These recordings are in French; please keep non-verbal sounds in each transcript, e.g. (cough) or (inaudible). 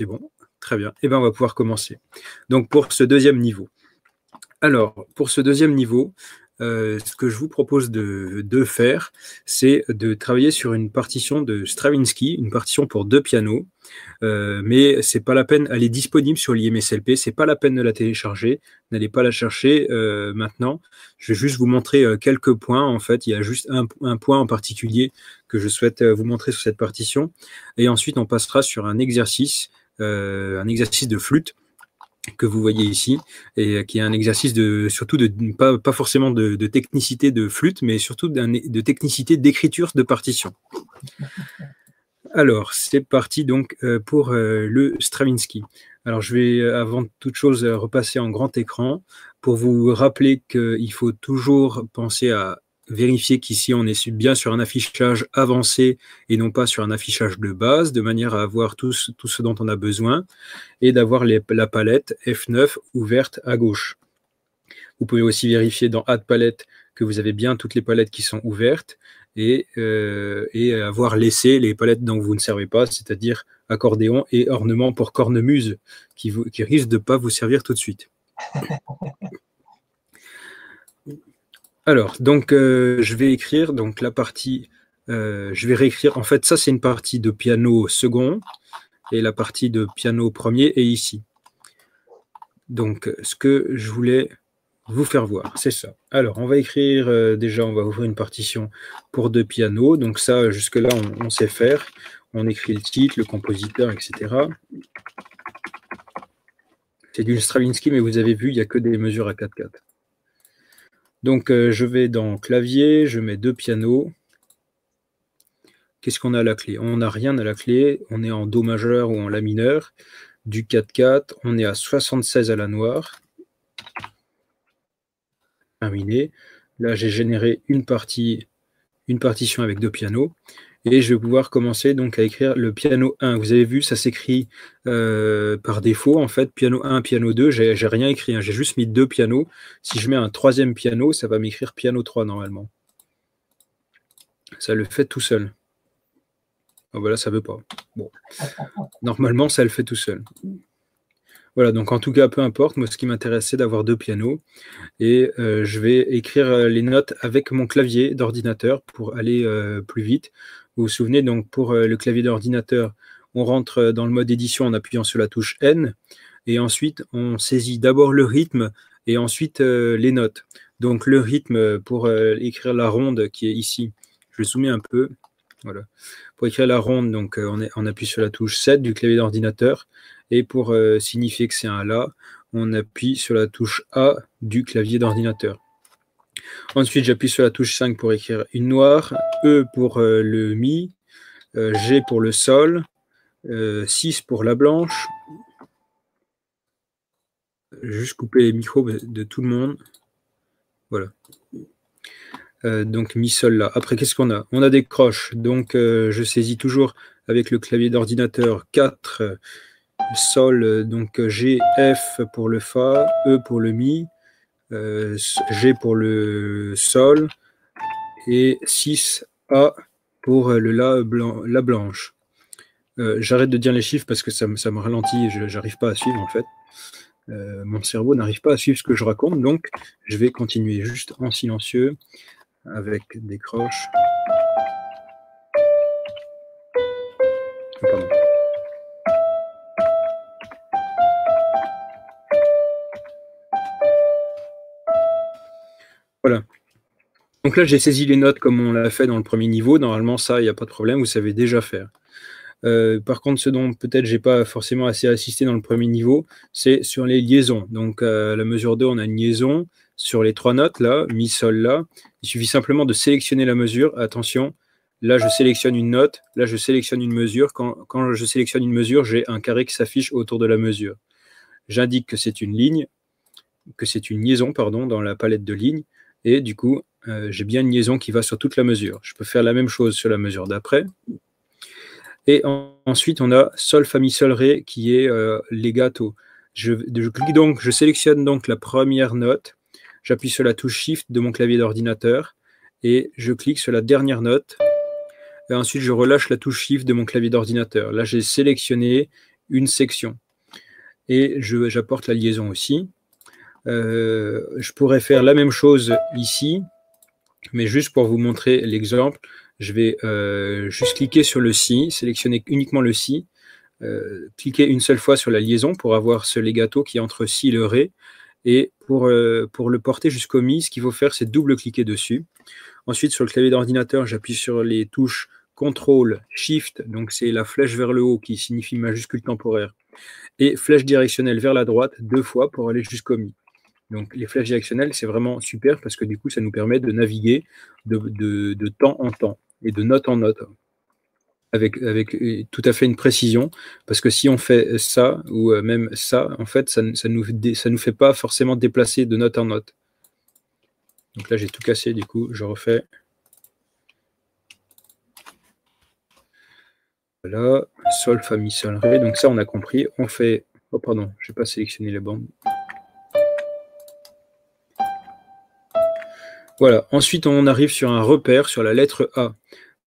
C'est bon, très bien. Et eh bien, on va pouvoir commencer. Donc, pour ce deuxième niveau. Alors, pour ce deuxième niveau, euh, ce que je vous propose de, faire, c'est de travailler sur une partition de Stravinsky, une partition pour deux pianos. Euh, mais c'est pas la peine, elle est disponible sur l'IMSLP, c'est pas la peine de la télécharger, n'allez pas la chercher euh, maintenant. Je vais juste vous montrer quelques points. En fait, il y a juste un, un point en particulier que je souhaite vous montrer sur cette partition. Et ensuite, on passera sur un exercice euh, un exercice de flûte que vous voyez ici, et euh, qui est un exercice de surtout de pas, pas forcément de, de, technicité de flûte, mais surtout de technicité d'écriture de partition. Alors, c'est parti donc euh, pour le Stravinsky. Alors, je vais avant toute chose repasser en grand écran pour vous rappeler qu'il faut toujours penser à vérifier qu'ici on est bien sur un affichage avancé et non pas sur un affichage de base, de manière à avoir tout ce, dont on a besoin et d'avoir la palette F9 ouverte à gauche. Vous pouvez aussi vérifier dans Add Palette que vous avez bien toutes les palettes qui sont ouvertes et, euh, avoir laissé les palettes dont vous ne servez pas, c'est-à-dire accordéon et ornement pour cornemuse, qui, vous, qui risquent de ne pas vous servir tout de suite. (laughs) Alors, donc, euh, je vais écrire donc la partie. Euh, je vais réécrire. En fait, ça, c'est une partie de piano second et la partie de piano premier est ici. Donc, ce que je voulais vous faire voir, c'est ça. Alors, on va écrire, euh, déjà, on va ouvrir une partition pour deux pianos. Donc ça, jusque-là, on, sait faire. On écrit le titre, le compositeur, etc. C'est du Stravinsky, mais vous avez vu, il n'y a que des mesures à 4-4. Donc euh, je vais dans clavier, je mets deux pianos. Qu'est-ce qu'on a à la clé On n'a rien à la clé, on est en Do majeur ou en La mineur. Du 4-4, on est à 76 à la noire. Terminé. Là, j'ai généré une partie, une partition avec deux pianos et je vais pouvoir commencer donc à écrire le piano 1. Vous avez vu, ça s'écrit euh, par défaut en fait, piano 1, piano 2, j'ai rien écrit, hein. j'ai juste mis deux pianos. Si je mets un troisième piano, ça va m'écrire piano 3 normalement. Ça le fait tout seul. Ah, voilà, ça ne veut pas. Bon. Normalement, ça le fait tout seul. Voilà, donc en tout cas, peu importe, moi ce qui m'intéressait c'est d'avoir deux pianos. Et euh, je vais écrire euh, les notes avec mon clavier d'ordinateur pour aller plus vite. Vous vous souvenez, donc pour euh, le clavier d'ordinateur, on rentre euh, dans le mode édition en appuyant sur la touche N, et ensuite on saisit d'abord le rythme et ensuite euh, les notes. Donc le rythme pour écrire la ronde qui est ici, je soumets un peu. Voilà. Pour écrire la ronde, donc on, on, appuie sur la touche 7 du clavier d'ordinateur, et pour signifier que c'est un La, on appuie sur la touche A du clavier d'ordinateur. Ensuite, j'appuie sur la touche 5 pour écrire une noire, E pour euh, le Mi, euh, G pour le Sol, 6 euh, pour la blanche. juste couper les micros de tout le monde. Voilà. donc, Mi, Sol là. Après, qu'est-ce qu'on a On a des croches. Donc, je saisis toujours avec le clavier d'ordinateur 4, Sol, donc G, F pour le Fa, E pour le Mi. Euh, G pour le sol et 6A pour le la, blanche. Euh, j'arrête de dire les chiffres parce que ça, me, ralentit et je n'arrive pas à suivre en fait. Euh, mon cerveau n'arrive pas à suivre ce que je raconte, donc je vais continuer juste en silencieux avec des croches. Voilà. Donc là, j'ai saisi les notes comme on l'a fait dans le premier niveau. Normalement, ça, il n'y a pas de problème, vous savez déjà faire. Euh, par contre, ce dont peut-être j'ai pas forcément assez assisté dans le premier niveau, c'est sur les liaisons. Donc, euh, la mesure 2, on a une liaison sur les trois notes, là, mi, sol, là. Il suffit simplement de sélectionner la mesure. Attention, là, je sélectionne une note, là, je sélectionne une mesure. Quand, quand je sélectionne une mesure, j'ai un carré qui s'affiche autour de la mesure. J'indique que c'est une ligne, que c'est une liaison, pardon, dans la palette de lignes. Et du coup, euh, j'ai bien une liaison qui va sur toute la mesure. Je peux faire la même chose sur la mesure d'après. Et ensuite, on a sol, Mi, sol, ré, qui est euh, les gâteaux. Je, clique donc, je sélectionne donc la première note. J'appuie sur la touche Shift de mon clavier d'ordinateur et je clique sur la dernière note. Et ensuite, je relâche la touche Shift de mon clavier d'ordinateur. Là, j'ai sélectionné une section et j'apporte la liaison aussi. Euh, je pourrais faire la même chose ici, mais juste pour vous montrer l'exemple, je vais euh, juste cliquer sur le si, sélectionner uniquement le si, euh, cliquer une seule fois sur la liaison pour avoir ce legato qui est entre si et le ré. Et pour, pour le porter jusqu'au mi, ce qu'il faut faire, c'est double-cliquer dessus. Ensuite, sur le clavier d'ordinateur, j'appuie sur les touches CTRL, SHIFT, donc c'est la flèche vers le haut qui signifie majuscule temporaire, et flèche directionnelle vers la droite deux fois pour aller jusqu'au mi. Donc les flèches directionnelles c'est vraiment super parce que du coup, ça nous permet de naviguer de, temps en temps et de note en note avec, avec euh, tout à fait une précision, parce que si on fait ça, ou euh, même ça, en fait, ça ne ça nous, ça nous fait pas forcément déplacer de note en note. Donc là, j'ai tout cassé, du coup, je refais. Voilà, sol, fa, mi, sol, ré. Donc ça, on a compris. On fait... Oh, pardon, je n'ai pas sélectionné les bandes. Voilà. Ensuite, on arrive sur un repère, sur la lettre A.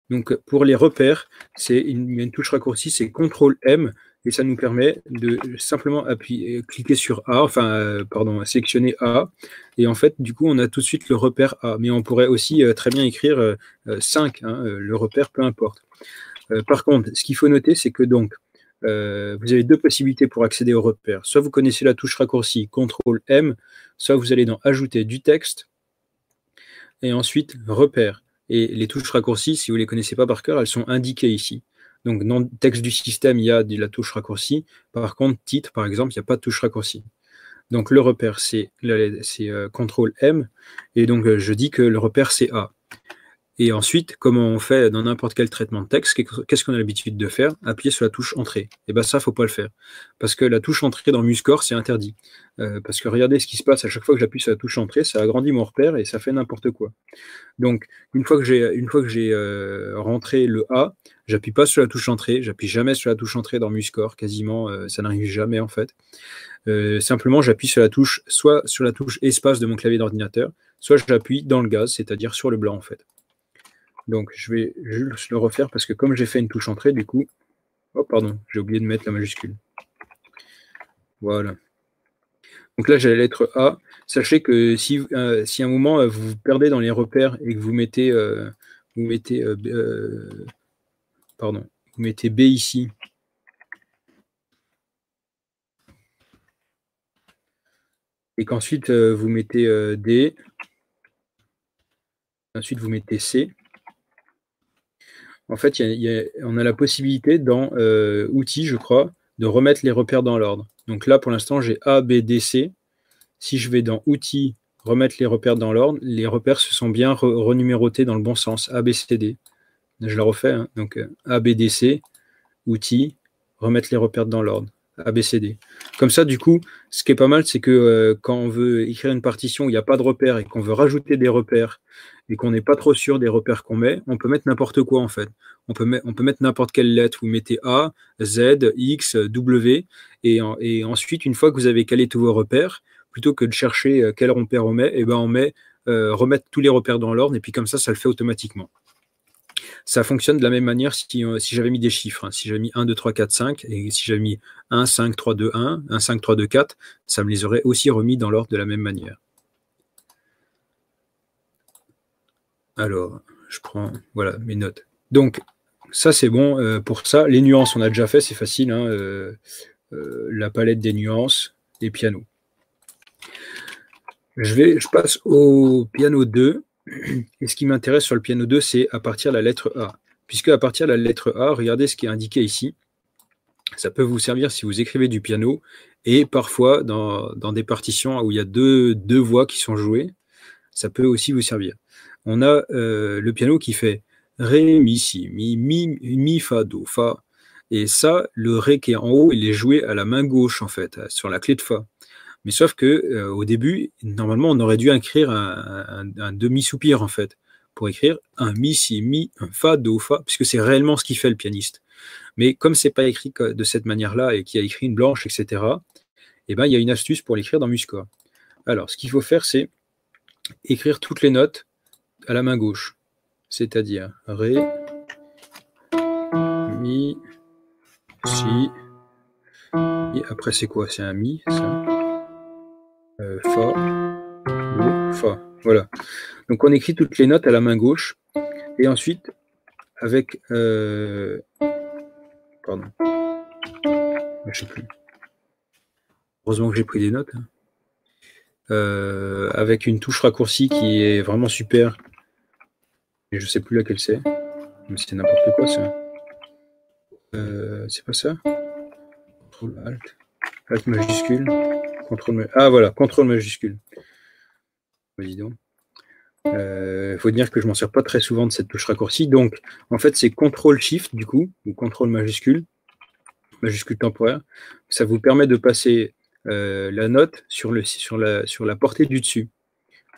Donc, pour les repères, c'est une, une touche raccourcie, c'est CTRL M, et ça nous permet de simplement appuyer, euh, cliquer sur A, enfin, euh, pardon, sélectionner A, et en fait, du coup, on a tout de suite le repère A. Mais on pourrait aussi euh, très bien écrire 5, hein, le repère, peu importe. par contre, ce qu'il faut noter, c'est que donc, vous avez deux possibilités pour accéder au repère. Soit vous connaissez la touche raccourcie CTRL M, soit vous allez dans Ajouter du texte, et ensuite repère. Et les touches raccourcies, si vous ne les connaissez pas par cœur, elles sont indiquées ici. Donc dans le texte du système, il y a de la touche raccourcie. Par contre, titre, par exemple, il n'y a pas de touche raccourcie. Donc le repère, c'est CTRL euh, M. Et donc euh, je dis que le repère, c'est A. Et ensuite, comme on fait dans n'importe quel traitement de texte, qu'est-ce qu'on a l'habitude de faire Appuyer sur la touche entrée. Et bien ça, il ne faut pas le faire. Parce que la touche entrée dans Muscore, c'est interdit. Euh, parce que regardez ce qui se passe à chaque fois que j'appuie sur la touche entrée, ça agrandit mon repère et ça fait n'importe quoi. Donc, une fois que j'ai euh, rentré le A, j'appuie pas sur la touche entrée, j'appuie jamais sur la touche entrée dans Muscore, quasiment, euh, ça n'arrive jamais en fait. simplement, j'appuie sur la touche, soit sur la touche espace de mon clavier d'ordinateur, soit j'appuie dans le gaz, c'est-à-dire sur le blanc en fait. Donc je vais juste le refaire parce que comme j'ai fait une touche entrée, du coup, oh pardon, j'ai oublié de mettre la majuscule. Voilà. Donc là, j'ai la lettre A. Sachez que si, euh, si à un moment euh, vous vous perdez dans les repères et que vous mettez, euh, vous mettez, pardon, vous mettez B ici. Et qu'ensuite vous mettez D. Ensuite vous mettez C en fait, on a la possibilité dans euh, outils, je crois, de remettre les repères dans l'ordre. Donc là, pour l'instant, j'ai A, B, D, C. Si je vais dans outils, remettre les repères dans l'ordre, les repères se sont bien renumérotés dans le bon sens. A, B, C, D. Je la refais. Hein. Donc euh, A, B, D, C, outils, remettre les repères dans l'ordre. A, B, C, D. Comme ça, du coup, ce qui est pas mal, c'est que euh, quand on veut écrire une partition, il n'y a pas de repères et qu'on veut rajouter des repères et qu'on n'est pas trop sûr des repères qu'on met, on peut mettre n'importe quoi en fait. On peut, on peut mettre n'importe quelle lettre. Vous mettez A, Z, X, W. Et, ensuite, une fois que vous avez calé tous vos repères, plutôt que de chercher euh, quel repère on met, et eh ben on met euh, remettre tous les repères dans l'ordre. Et puis comme ça, ça le fait automatiquement. Ça fonctionne de la même manière si, euh, si j'avais mis des chiffres. Hein. Si j'avais mis 1, 2, 3, 4, 5, et si j'avais mis 1, 5, 3, 2, 1, 1, 5, 3, 2, 4, ça me les aurait aussi remis dans l'ordre de la même manière. Alors, je prends voilà mes notes. Donc, ça c'est bon euh, pour ça. Les nuances, on a déjà fait, c'est facile. Hein, euh, euh, la palette des nuances, des pianos. Je, vais, je passe au piano 2. Et ce qui m'intéresse sur le piano 2, c'est à partir de la lettre A. Puisque à partir de la lettre A, regardez ce qui est indiqué ici. Ça peut vous servir si vous écrivez du piano et parfois dans, des partitions où il y a deux voix qui sont jouées, ça peut aussi vous servir on a euh, le piano qui fait Ré, Mi, Si, Mi, Mi, Mi, Fa, Do, Fa. Et ça, le Ré qui est en haut, il est joué à la main gauche, en fait, sur la clé de Fa. Mais sauf que euh, au début, normalement, on aurait dû écrire un, demi-soupir, en fait, pour écrire un Mi, Si, Mi, un Fa, Do, Fa, puisque c'est réellement ce qu'il fait le pianiste. Mais comme c'est pas écrit de cette manière-là et qu'il a écrit une blanche, etc., eh ben, il y a une astuce pour l'écrire dans Musca. Alors, ce qu'il faut faire, c'est écrire toutes les notes à la main gauche, c'est-à-dire Ré, Mi, Si. Et après, c'est quoi C'est un Mi, ça euh, Fa, Fa. Voilà. Donc on écrit toutes les notes à la main gauche. Et ensuite, avec. Euh, pardon. Je sais plus. Heureusement que j'ai pris des notes. Hein. Euh, avec une touche raccourcie qui est vraiment super, et je sais plus laquelle c'est. Mais c'est n'importe quoi ça. Euh, c'est pas ça Ctrl Alt. Alt majuscule. Ah voilà, contrôle majuscule. Vas-y bah, donc. Il euh, faut dire que je m'en sers pas très souvent de cette touche raccourcie. Donc, en fait, c'est ctrl shift du coup, ou CTRL majuscule, majuscule temporaire. Ça vous permet de passer euh, la note sur, le, sur, la, sur la portée du dessus.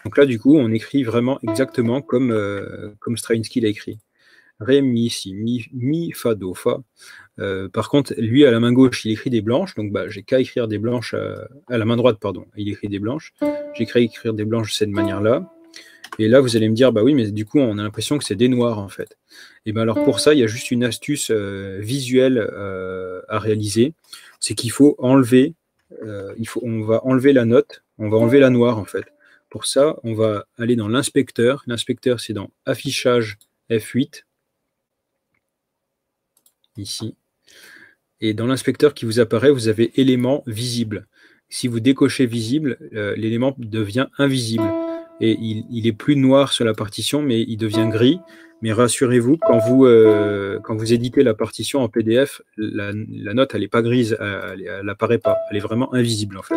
Donc là, du coup, on écrit vraiment exactement comme, euh, comme Stravinsky l'a écrit. Ré, mi, si, mi, mi, fa, do, fa. Euh, par contre, lui, à la main gauche, il écrit des blanches. Donc, bah, j'ai qu'à écrire des blanches euh, à, la main droite, pardon. Il écrit des blanches. J'ai qu'à écrire des blanches de cette manière-là. Et là, vous allez me dire, bah oui, mais du coup, on a l'impression que c'est des noirs, en fait. Et bien, alors, pour ça, il y a juste une astuce visuelle à réaliser. C'est qu'il faut enlever, il faut, on va enlever la note, on va enlever la noire, en fait. Pour ça, on va aller dans l'inspecteur. L'inspecteur, c'est dans affichage F8, ici. Et dans l'inspecteur qui vous apparaît, vous avez élément visible. Si vous décochez visible, euh, l'élément devient invisible. Et il, est plus noir sur la partition, mais il devient gris. Mais rassurez-vous, quand, vous, euh, quand vous éditez la partition en PDF, la, la note, elle n'est pas grise, elle n'apparaît pas. Elle est vraiment invisible, en fait.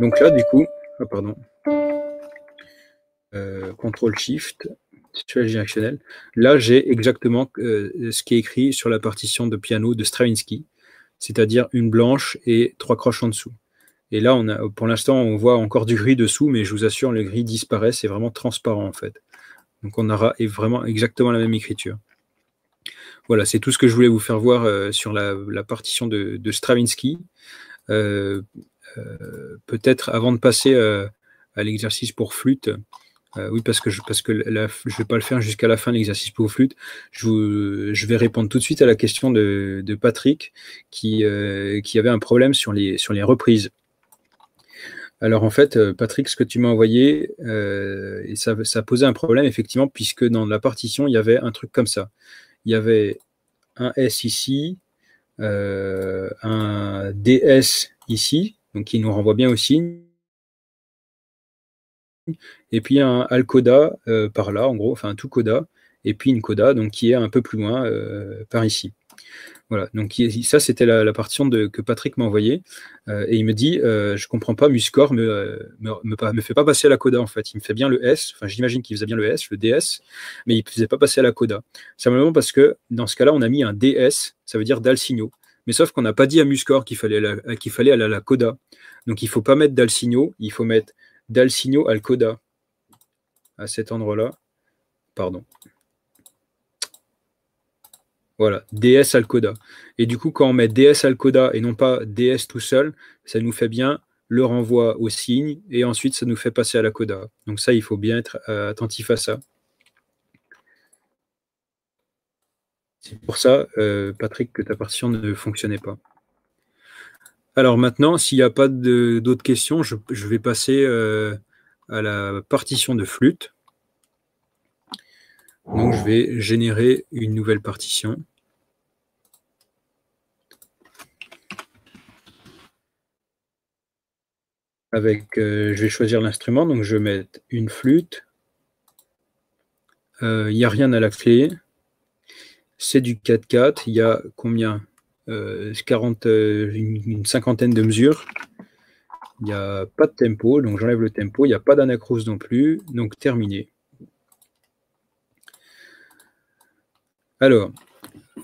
Donc là, du coup, ah, pardon. Euh, shift directionnel. Là, j'ai exactement euh, ce qui est écrit sur la partition de piano de Stravinsky, c'est-à-dire une blanche et trois croches en dessous. Et là, on a, pour l'instant, on voit encore du gris dessous, mais je vous assure, le gris disparaît, c'est vraiment transparent en fait. Donc on aura vraiment exactement la même écriture. Voilà, c'est tout ce que je voulais vous faire voir euh, sur la, partition de, Stravinsky. Euh, euh, peut-être avant de passer euh, à l'exercice pour flûte, euh, oui, parce que je parce que je vais pas le faire jusqu'à la fin de l'exercice pour flûte. Je, vais répondre tout de suite à la question de, Patrick qui, qui avait un problème sur les, sur les reprises. Alors en fait, Patrick, ce que tu m'as envoyé, ça posait un problème effectivement, puisque dans la partition, il y avait un truc comme ça. Il y avait un S ici, un DS ici, donc qui nous renvoie bien au signe. Et puis un Alcoda euh, par là, en gros, enfin un tout coda, et puis une coda, donc qui est un peu plus loin euh, par ici. Voilà, donc ça c'était la, partition que Patrick m'a envoyée, euh, et il me dit je ne comprends pas, Muscore ne me, me, fait pas passer à la coda en fait, il me fait bien le S, enfin j'imagine qu'il faisait bien le S, le DS, mais il ne faisait pas passer à la coda. Simplement parce que dans ce cas-là, on a mis un DS, ça veut dire dal signo. Mais sauf qu'on n'a pas dit à Muscore qu'il fallait, euh, qu'il fallait aller à la coda. Donc il ne faut pas mettre d'Alsigno, il faut mettre d'Alsigno al coda à cet endroit-là. Pardon. Voilà, DS coda. Et du coup, quand on met DS coda et non pas DS tout seul, ça nous fait bien le renvoi au signe et ensuite ça nous fait passer à la coda. Donc ça, il faut bien être euh, attentif à ça. C'est pour ça, euh, Patrick, que ta partition ne fonctionnait pas. Alors maintenant, s'il n'y a pas d'autres questions, je, vais passer euh, à la partition de flûte. Donc je vais générer une nouvelle partition. Avec, euh, je vais choisir l'instrument, donc je vais mettre une flûte. Il n'y a rien à la clé c'est du 4x4. Il y a combien euh, euh, une, cinquantaine de mesures. Il n'y a pas de tempo, donc j'enlève le tempo. Il n'y a pas d'anacrose non plus, donc terminé. Alors,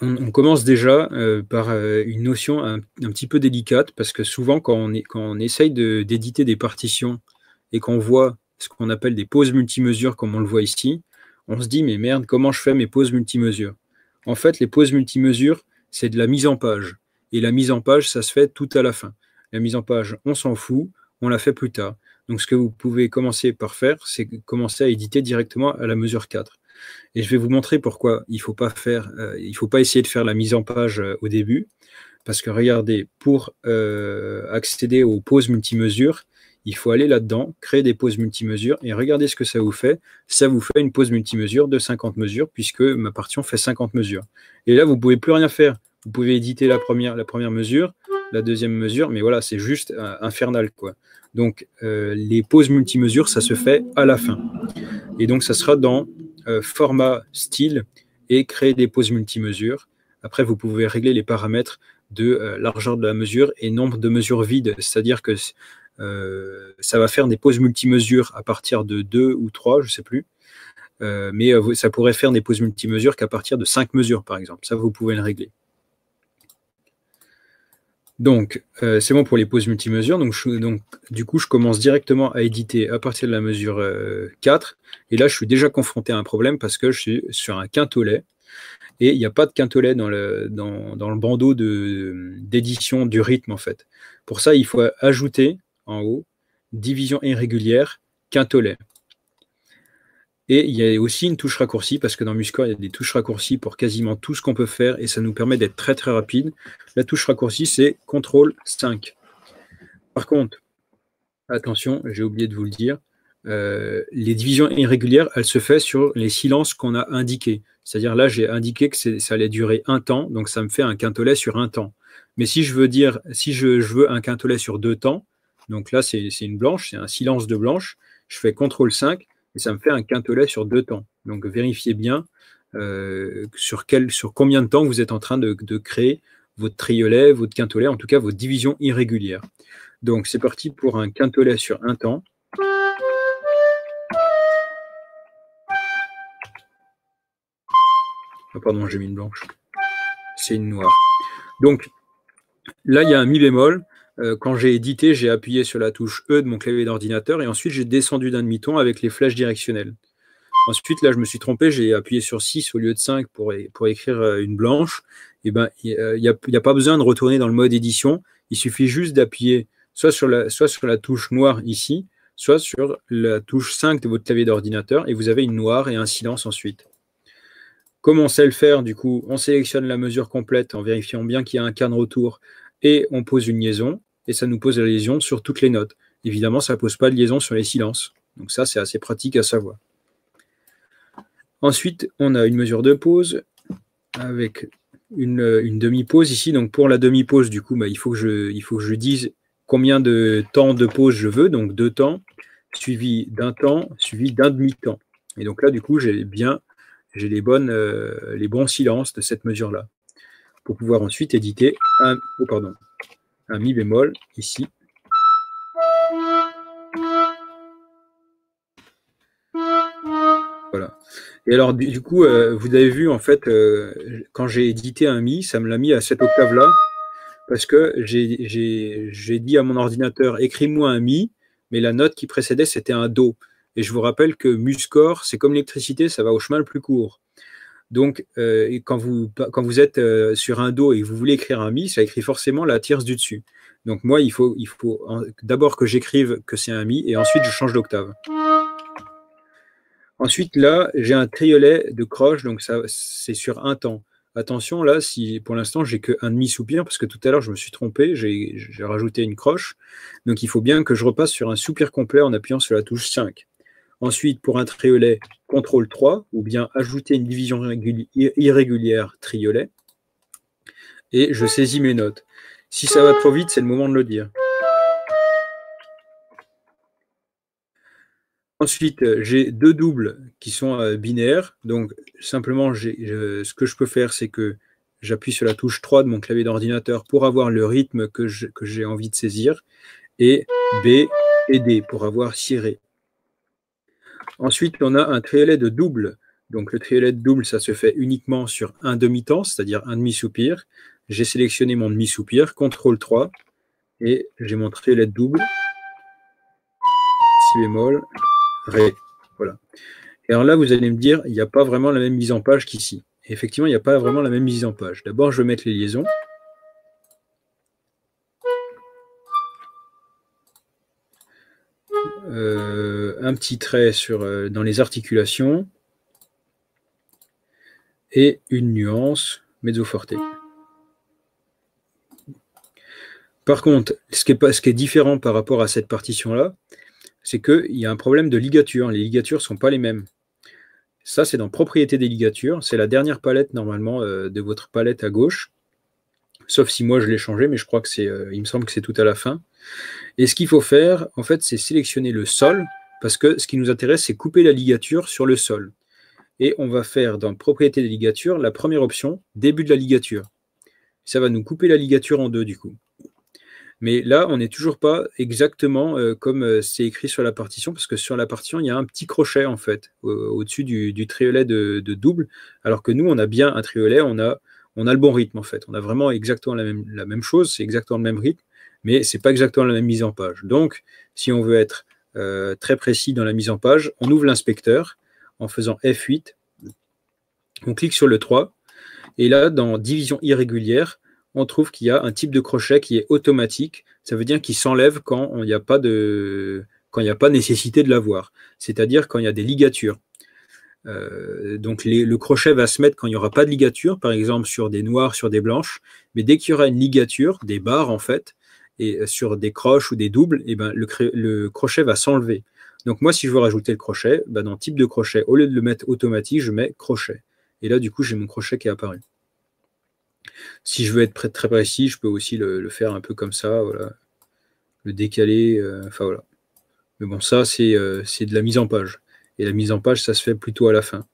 on, commence déjà euh, par une notion un, petit peu délicate, parce que souvent, quand on, est, quand on essaye d'éditer des partitions et qu'on voit ce qu'on appelle des pauses multimesures, comme on le voit ici, on se dit, mais merde, comment je fais mes pauses multimesures en fait, les pauses multimesures, c'est de la mise en page. Et la mise en page, ça se fait tout à la fin. La mise en page, on s'en fout, on la fait plus tard. Donc, ce que vous pouvez commencer par faire, c'est commencer à éditer directement à la mesure 4. Et je vais vous montrer pourquoi il ne faut pas faire, euh, faut pas essayer de faire la mise en page euh, au début. Parce que regardez, pour euh, accéder aux multi multimesures, il faut aller là-dedans, créer des pauses multimesures et regarder ce que ça vous fait. Ça vous fait une pause multimesure de 50 mesures puisque ma partition fait 50 mesures. Et là, vous ne pouvez plus rien faire. Vous pouvez éditer la première, la première mesure, la deuxième mesure, mais voilà, c'est juste euh, infernal. quoi. Donc, euh, les pauses multimesures, ça se fait à la fin. Et donc, ça sera dans euh, format style et créer des pauses multimesures. Après, vous pouvez régler les paramètres de largeur de la mesure et nombre de mesures vides. C'est-à-dire que euh, ça va faire des pauses multimesures à partir de 2 ou 3, je ne sais plus. Euh, mais euh, ça pourrait faire des pauses mesures qu'à partir de 5 mesures, par exemple. Ça, vous pouvez le régler. Donc, c'est bon pour les pauses multimesures. Donc, donc, du coup, je commence directement à éditer à partir de la mesure 4. Et là, je suis déjà confronté à un problème parce que je suis sur un quintolet. Et il n'y a pas de quintolet dans le, dans, dans le bandeau d'édition du rythme, en fait. Pour ça, il faut ajouter en haut, division irrégulière, quintolet. Et il y a aussi une touche raccourcie parce que dans Muscore, il y a des touches raccourcies pour quasiment tout ce qu'on peut faire et ça nous permet d'être très très rapide. La touche raccourcie, c'est CTRL 5. Par contre, attention, j'ai oublié de vous le dire, euh, les divisions irrégulières, elles se font sur les silences qu'on a indiqués. C'est-à-dire là, j'ai indiqué que ça allait durer un temps, donc ça me fait un quintolet sur un temps. Mais si je veux dire, si je veux un quintolet sur deux temps, donc là, c'est une blanche, c'est un silence de blanche. Je fais CTRL 5 et ça me fait un quintelet sur deux temps. Donc vérifiez bien euh, sur, combien de temps vous êtes en train de, créer votre triolet, votre quintolet, en tout cas vos division irrégulière. Donc c'est parti pour un quintolet sur un temps. Ah, pardon, j'ai mis une blanche. C'est une noire. Donc là, il y a un mi bémol. Euh, quand j'ai édité, j'ai appuyé sur la touche E de mon clavier d'ordinateur et ensuite j'ai descendu d'un demi-ton avec les flèches directionnelles. Ensuite, là, je me suis trompé, j'ai appuyé sur 6 au lieu de 5 pour, écrire euh, une blanche. Et eh ben, il n'y euh, a, pas besoin de retourner dans le mode édition. Il suffit juste d'appuyer soit, sur la, soit sur la touche noire ici, soit sur la touche 5 de votre clavier d'ordinateur et vous avez une noire et un silence ensuite. Comme on sait le faire, du coup, on sélectionne la mesure complète en vérifiant bien qu'il y a un cadre retour et on pose une liaison, et ça nous pose la liaison sur toutes les notes. Évidemment, ça ne pose pas de liaison sur les silences. Donc ça, c'est assez pratique à savoir. Ensuite, on a une mesure de pause avec une, demi-pause ici. Donc pour la demi-pause, du coup, bah, il, faut que je, il dise combien de temps de pause je veux. Donc deux temps, suivi d'un temps, suivi d'un demi-temps. Et donc là, du coup, j'ai bien j'ai les euh, bons silences de cette mesure-là pour pouvoir ensuite éditer un, oh pardon, un mi bémol ici. Voilà. Et alors du, coup, euh, vous avez vu en fait, euh, quand j'ai édité un mi, ça me l'a mis à cette octave là, parce que j'ai dit à mon ordinateur écris-moi un mi, mais la note qui précédait c'était un do. Et je vous rappelle que muscore, c'est comme l'électricité, ça va au chemin le plus court. Donc, euh, quand, vous, êtes euh, sur un dos et que vous voulez écrire un mi, ça écrit forcément la tierce du dessus. Donc, moi, il faut, d'abord que j'écrive que c'est un mi et ensuite je change d'octave. Ensuite, là, j'ai un triolet de croche, donc ça, c'est sur un temps. Attention, là, si pour l'instant, j'ai qu'un demi-soupir, parce que tout à l'heure, je me suis trompé, j'ai rajouté une croche. Donc, il faut bien que je repasse sur un soupir complet en appuyant sur la touche 5. Ensuite, pour un triolet, contrôle 3, ou bien ajouter une division irrégulière triolet. Et je saisis mes notes. Si ça va trop vite, c'est le moment de le dire. Ensuite, j'ai deux doubles qui sont euh, binaires. Donc, simplement, ce que je peux faire, c'est que j'appuie sur la touche 3 de mon clavier d'ordinateur pour avoir le rythme que j'ai envie de saisir, et B et D pour avoir ciré. Ensuite, on a un triolet de double. Donc le triolet de double, ça se fait uniquement sur un demi-temps, c'est-à-dire un demi-soupir. J'ai sélectionné mon demi-soupir, CTRL 3, et j'ai mon triolet double, si bémol, Ré. Voilà. Et alors là, vous allez me dire, il n'y a pas vraiment la même mise en page qu'ici. Effectivement, il n'y a pas vraiment la même mise en page. D'abord, je vais mettre les liaisons. Euh, un petit trait sur, euh, dans les articulations et une nuance mezzo forte. Par contre, ce qui, est différent par rapport à cette partition-là, c'est qu'il y a un problème de ligature. Les ligatures ne sont pas les mêmes. Ça, c'est dans propriété des ligatures. C'est la dernière palette, normalement, euh, de votre palette à gauche. Sauf si moi, je l'ai changé, mais je crois que c'est... Euh, il me semble que c'est tout à la fin. Et ce qu'il faut faire, en fait, c'est sélectionner le sol parce que ce qui nous intéresse, c'est couper la ligature sur le sol. Et on va faire dans propriété de ligature, la première option, début de la ligature. Ça va nous couper la ligature en deux, du coup. Mais là, on n'est toujours pas exactement euh, comme euh, c'est écrit sur la partition, parce que sur la partition, il y a un petit crochet, en fait, au-dessus du, triolet de, double, alors que nous, on a bien un triolet, on a, on a le bon rythme, en fait. On a vraiment exactement la même, la même chose, c'est exactement le même rythme, mais ce n'est pas exactement la même mise en page. Donc, si on veut être euh, très précis dans la mise en page. On ouvre l'inspecteur en faisant F8. On clique sur le 3. Et là, dans division irrégulière, on trouve qu'il y a un type de crochet qui est automatique. Ça veut dire qu'il s'enlève quand il n'y a pas de quand il a pas nécessité de l'avoir, c'est-à-dire quand il y a des ligatures. Euh, donc le crochet va se mettre quand il n'y aura pas de ligature, par exemple sur des noirs, sur des blanches, mais dès qu'il y aura une ligature, des barres en fait, et euh, sur des croches ou des doubles, et eh ben, le, crochet va s'enlever. Donc moi, si je veux rajouter le crochet, bah, dans type de crochet, au lieu de le mettre automatique, je mets crochet. Et là, du coup, j'ai mon crochet qui est apparu. Si je veux être très précis, je peux aussi le, faire un peu comme ça, voilà. le décaler, euh, enfin voilà. Mais bon, ça, euh, c'est de la mise en page. Et la mise en page, ça se fait plutôt à la fin.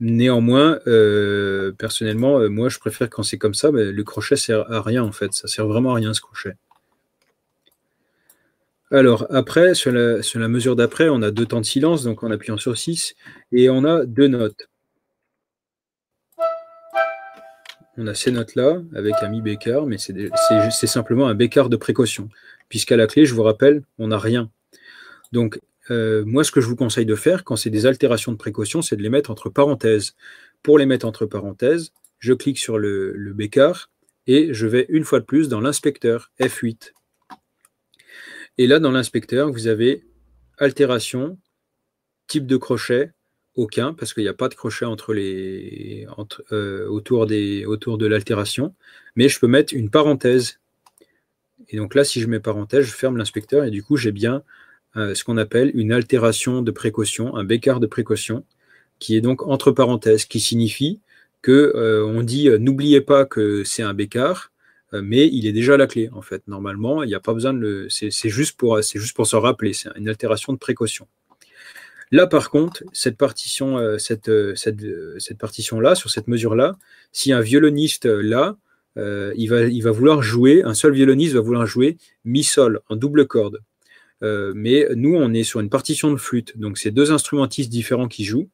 Néanmoins, euh, personnellement, euh, moi, je préfère quand c'est comme ça, le crochet sert à rien en fait. Ça sert vraiment à rien ce crochet. Alors, après, sur la, mesure d'après, on a deux temps de silence, donc en appuyant sur 6, et on a deux notes. On a ces notes-là avec un mi bécard, mais c'est simplement un bécard de précaution, puisqu'à la clé, je vous rappelle, on n'a rien. Donc, euh, moi, ce que je vous conseille de faire quand c'est des altérations de précaution, c'est de les mettre entre parenthèses. Pour les mettre entre parenthèses, je clique sur le, le bécard et je vais une fois de plus dans l'inspecteur F8. Et là, dans l'inspecteur, vous avez altération, type de crochet, aucun, parce qu'il n'y a pas de crochet entre les, euh, autour de l'altération, mais je peux mettre une parenthèse. Et donc là, si je mets parenthèse, je ferme l'inspecteur et du coup, j'ai bien ce qu'on appelle une altération de précaution, un bécard de précaution, qui est donc entre parenthèses, qui signifie que euh, on dit euh, n'oubliez pas que c'est un bécard, euh, mais il est déjà la clé en fait. Normalement, il n'y a pas besoin de le. C'est juste pour c'est juste pour s'en rappeler. C'est une altération de précaution. Là, par contre, cette partition, cette, partition là, sur cette mesure là, si un violoniste là, il va il va vouloir jouer, un seul violoniste va vouloir jouer mi sol en double corde. Euh, mais nous, on est sur une partition de flûte. Donc, c'est deux instrumentistes différents qui jouent.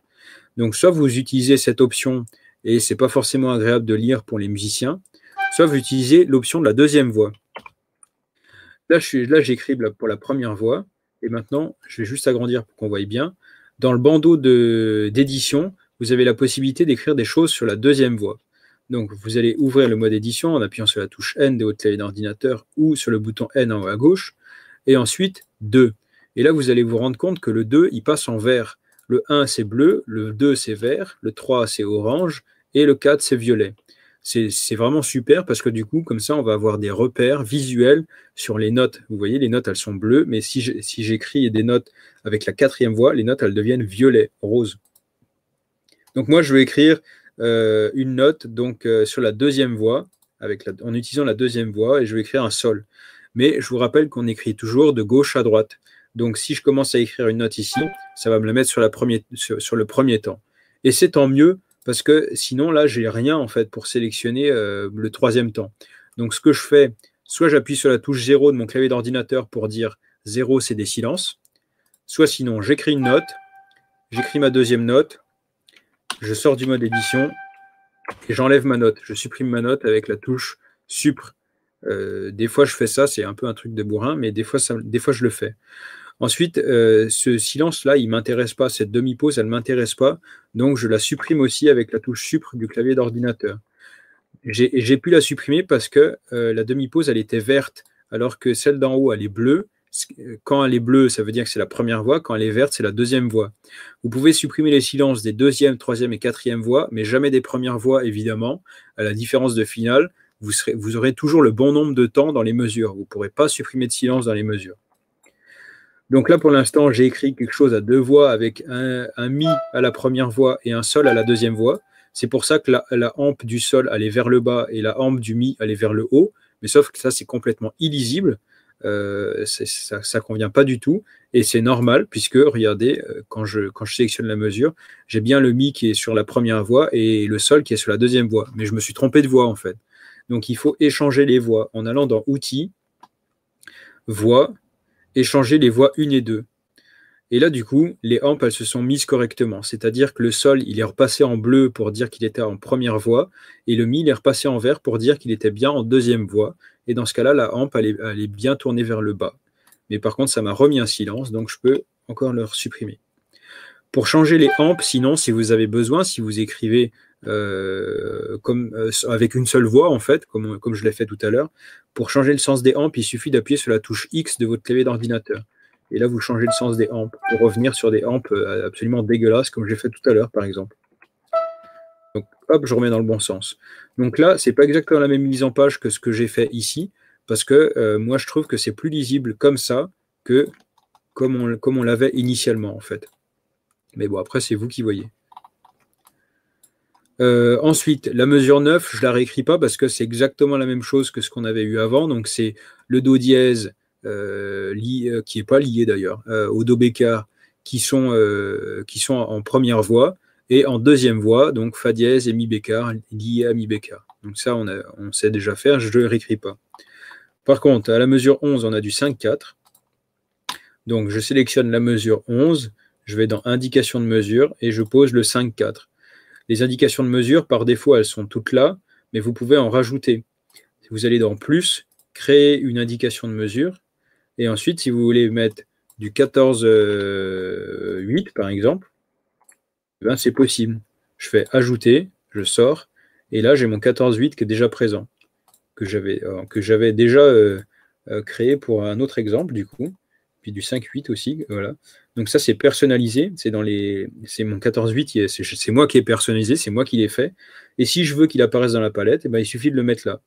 Donc, soit vous utilisez cette option et c'est pas forcément agréable de lire pour les musiciens, soit vous utilisez l'option de la deuxième voix. Là, j'écris pour la première voix. Et maintenant, je vais juste agrandir pour qu'on voie bien. Dans le bandeau d'édition, vous avez la possibilité d'écrire des choses sur la deuxième voix. Donc, vous allez ouvrir le mode édition en appuyant sur la touche N des hautes claviers d'ordinateur ou sur le bouton N en haut à gauche. Et ensuite, 2. Et là, vous allez vous rendre compte que le 2, il passe en vert. Le 1, c'est bleu, le 2, c'est vert, le 3, c'est orange, et le 4, c'est violet. C'est vraiment super parce que du coup, comme ça, on va avoir des repères visuels sur les notes. Vous voyez, les notes, elles sont bleues, mais si j'écris des notes avec la quatrième voix, les notes, elles deviennent violet, rose. Donc moi, je vais écrire euh, une note donc euh, sur la deuxième voix, avec en utilisant la deuxième voix, et je vais écrire un sol. Mais je vous rappelle qu'on écrit toujours de gauche à droite. Donc si je commence à écrire une note ici, ça va me la mettre sur, le premier temps. Et c'est tant mieux parce que sinon là, j'ai rien en fait pour sélectionner euh, le troisième temps. Donc ce que je fais, soit j'appuie sur la touche 0 de mon clavier d'ordinateur pour dire 0 c'est des silences, soit sinon j'écris une note, j'écris ma deuxième note, je sors du mode édition et j'enlève ma note, je supprime ma note avec la touche supr euh, des fois, je fais ça, c'est un peu un truc de bourrin, mais des fois, des fois je le fais. Ensuite, euh, ce silence-là, il ne m'intéresse pas. Cette demi-pause, elle ne m'intéresse pas. Donc, je la supprime aussi avec la touche supre du clavier d'ordinateur. J'ai pu la supprimer parce que euh, la demi-pause, elle était verte, alors que celle d'en haut, elle est bleue. Quand elle est bleue, ça veut dire que c'est la première voix. Quand elle est verte, c'est la deuxième voix. Vous pouvez supprimer les silences des deuxième, troisième et quatrième voix, mais jamais des premières voix, évidemment, à la différence de finale vous, aurez toujours le bon nombre de temps dans les mesures. Vous ne pourrez pas supprimer de silence dans les mesures. Donc là, pour l'instant, j'ai écrit quelque chose à deux voix avec un, mi à la première voix et un sol à la deuxième voix. C'est pour ça que la, hampe du sol allait vers le bas et la hampe du mi allait vers le haut. Mais sauf que ça, c'est complètement illisible. Euh, ça ne convient pas du tout. Et c'est normal, puisque, regardez, euh, quand je, sélectionne la mesure, j'ai bien le Mi qui est sur la première voix et le Sol qui est sur la deuxième voix. Mais je me suis trompé de voix, en fait. Donc il faut échanger les voix en allant dans outils, voix, échanger les voix une et deux Et là, du coup, les hampes elles se sont mises correctement. C'est-à-dire que le sol, il est repassé en bleu pour dire qu'il était en première voix, et le mi, il est repassé en vert pour dire qu'il était bien en deuxième voix. Et dans ce cas-là, la hampe elle est, bien tournée vers le bas. Mais par contre, ça m'a remis un silence, donc je peux encore leur supprimer. Pour changer les hampes, sinon, si vous avez besoin, si vous écrivez euh, comme, euh, avec une seule voix, en fait, comme, comme je l'ai fait tout à l'heure. Pour changer le sens des amps, il suffit d'appuyer sur la touche X de votre clavier d'ordinateur. Et là, vous changez le sens des amps pour revenir sur des amps euh, absolument dégueulasses, comme j'ai fait tout à l'heure, par exemple. Donc, hop, je remets dans le bon sens. Donc là, c'est pas exactement la même mise en page que ce que j'ai fait ici, parce que moi, je trouve que c'est plus lisible comme ça que comme on, comme on l'avait initialement, en fait. Mais bon, après, c'est vous qui voyez. Euh, ensuite, la mesure 9, je ne la réécris pas parce que c'est exactement la même chose que ce qu'on avait eu avant. Donc, c'est le do dièse euh, euh, qui n'est pas lié d'ailleurs au do bécard, qui sont, qui sont en première voie et en deuxième voie, donc fa dièse et mi bécard, lié à mi bécar. Donc, ça, on, on sait déjà faire, je ne le réécris pas. Par contre, à la mesure 11, on a du 5-4. Donc, je sélectionne la mesure 11, je vais dans indication de mesure et je pose le 5-4. Les indications de mesure, par défaut, elles sont toutes là, mais vous pouvez en rajouter. vous allez dans plus, créer une indication de mesure, et ensuite, si vous voulez mettre du 14.8 8 euh, par exemple, eh ben c'est possible. Je fais ajouter, je sors, et là j'ai mon 14.8 qui est déjà présent, que j'avais euh, déjà euh, créé pour un autre exemple du coup puis du 5-8 aussi. Voilà. Donc ça, c'est personnalisé. C'est dans les, c'est mon 14-8. C'est moi qui ai personnalisé, c'est moi qui l'ai fait. Et si je veux qu'il apparaisse dans la palette, eh ben, il suffit de le mettre là.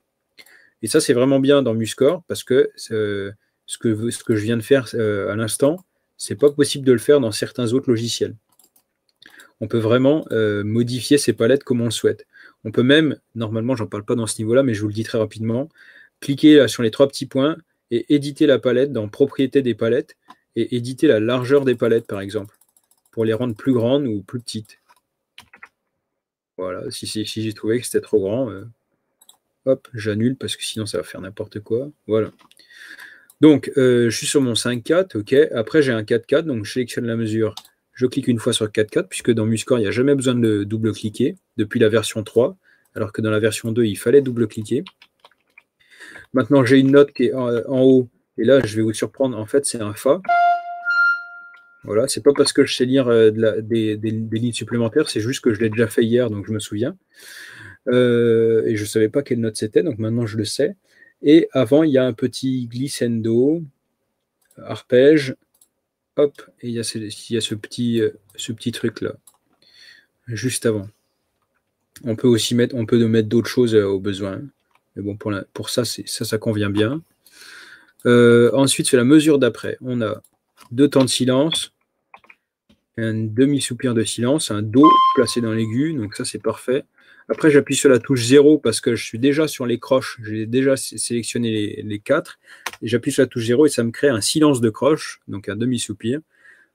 Et ça, c'est vraiment bien dans Muscore parce que euh, ce que je viens de faire euh, à l'instant, c'est pas possible de le faire dans certains autres logiciels. On peut vraiment euh, modifier ces palettes comme on le souhaite. On peut même, normalement, j'en parle pas dans ce niveau-là, mais je vous le dis très rapidement, cliquer sur les trois petits points et éditer la palette dans propriété des palettes et éditer la largeur des palettes, par exemple, pour les rendre plus grandes ou plus petites. Voilà, si, j'ai trouvé que c'était trop grand, euh, hop, j'annule parce que sinon ça va faire n'importe quoi. Voilà. Donc, euh, je suis sur mon 5 5/4, ok. Après, j'ai un 4x4, donc je sélectionne la mesure. Je clique une fois sur 4x4, puisque dans MuScore, il n'y a jamais besoin de double-cliquer depuis la version 3, alors que dans la version 2, il fallait double-cliquer. Maintenant, j'ai une note qui est en, haut. Et là, je vais vous surprendre. En fait, c'est un Fa. Voilà, c'est pas parce que je sais lire euh, des, lignes supplémentaires, c'est juste que je l'ai déjà fait hier, donc je me souviens. Euh, et je ne savais pas quelle note c'était, donc maintenant je le sais. Et avant, il y a un petit glissando, arpège, hop, et il y a ce, petit, euh, ce petit truc-là, juste avant. On peut aussi mettre, on peut mettre d'autres choses au besoin. Mais bon, pour, ça, ça, ça convient bien. Euh, ensuite, c'est la mesure d'après. On a deux temps de silence, un demi-soupir de silence, un Do placé dans l'aigu, donc ça c'est parfait. Après, j'appuie sur la touche 0 parce que je suis déjà sur les croches, j'ai déjà sélectionné les, quatre. Et j'appuie sur la touche 0 et ça me crée un silence de croche, donc un demi-soupir.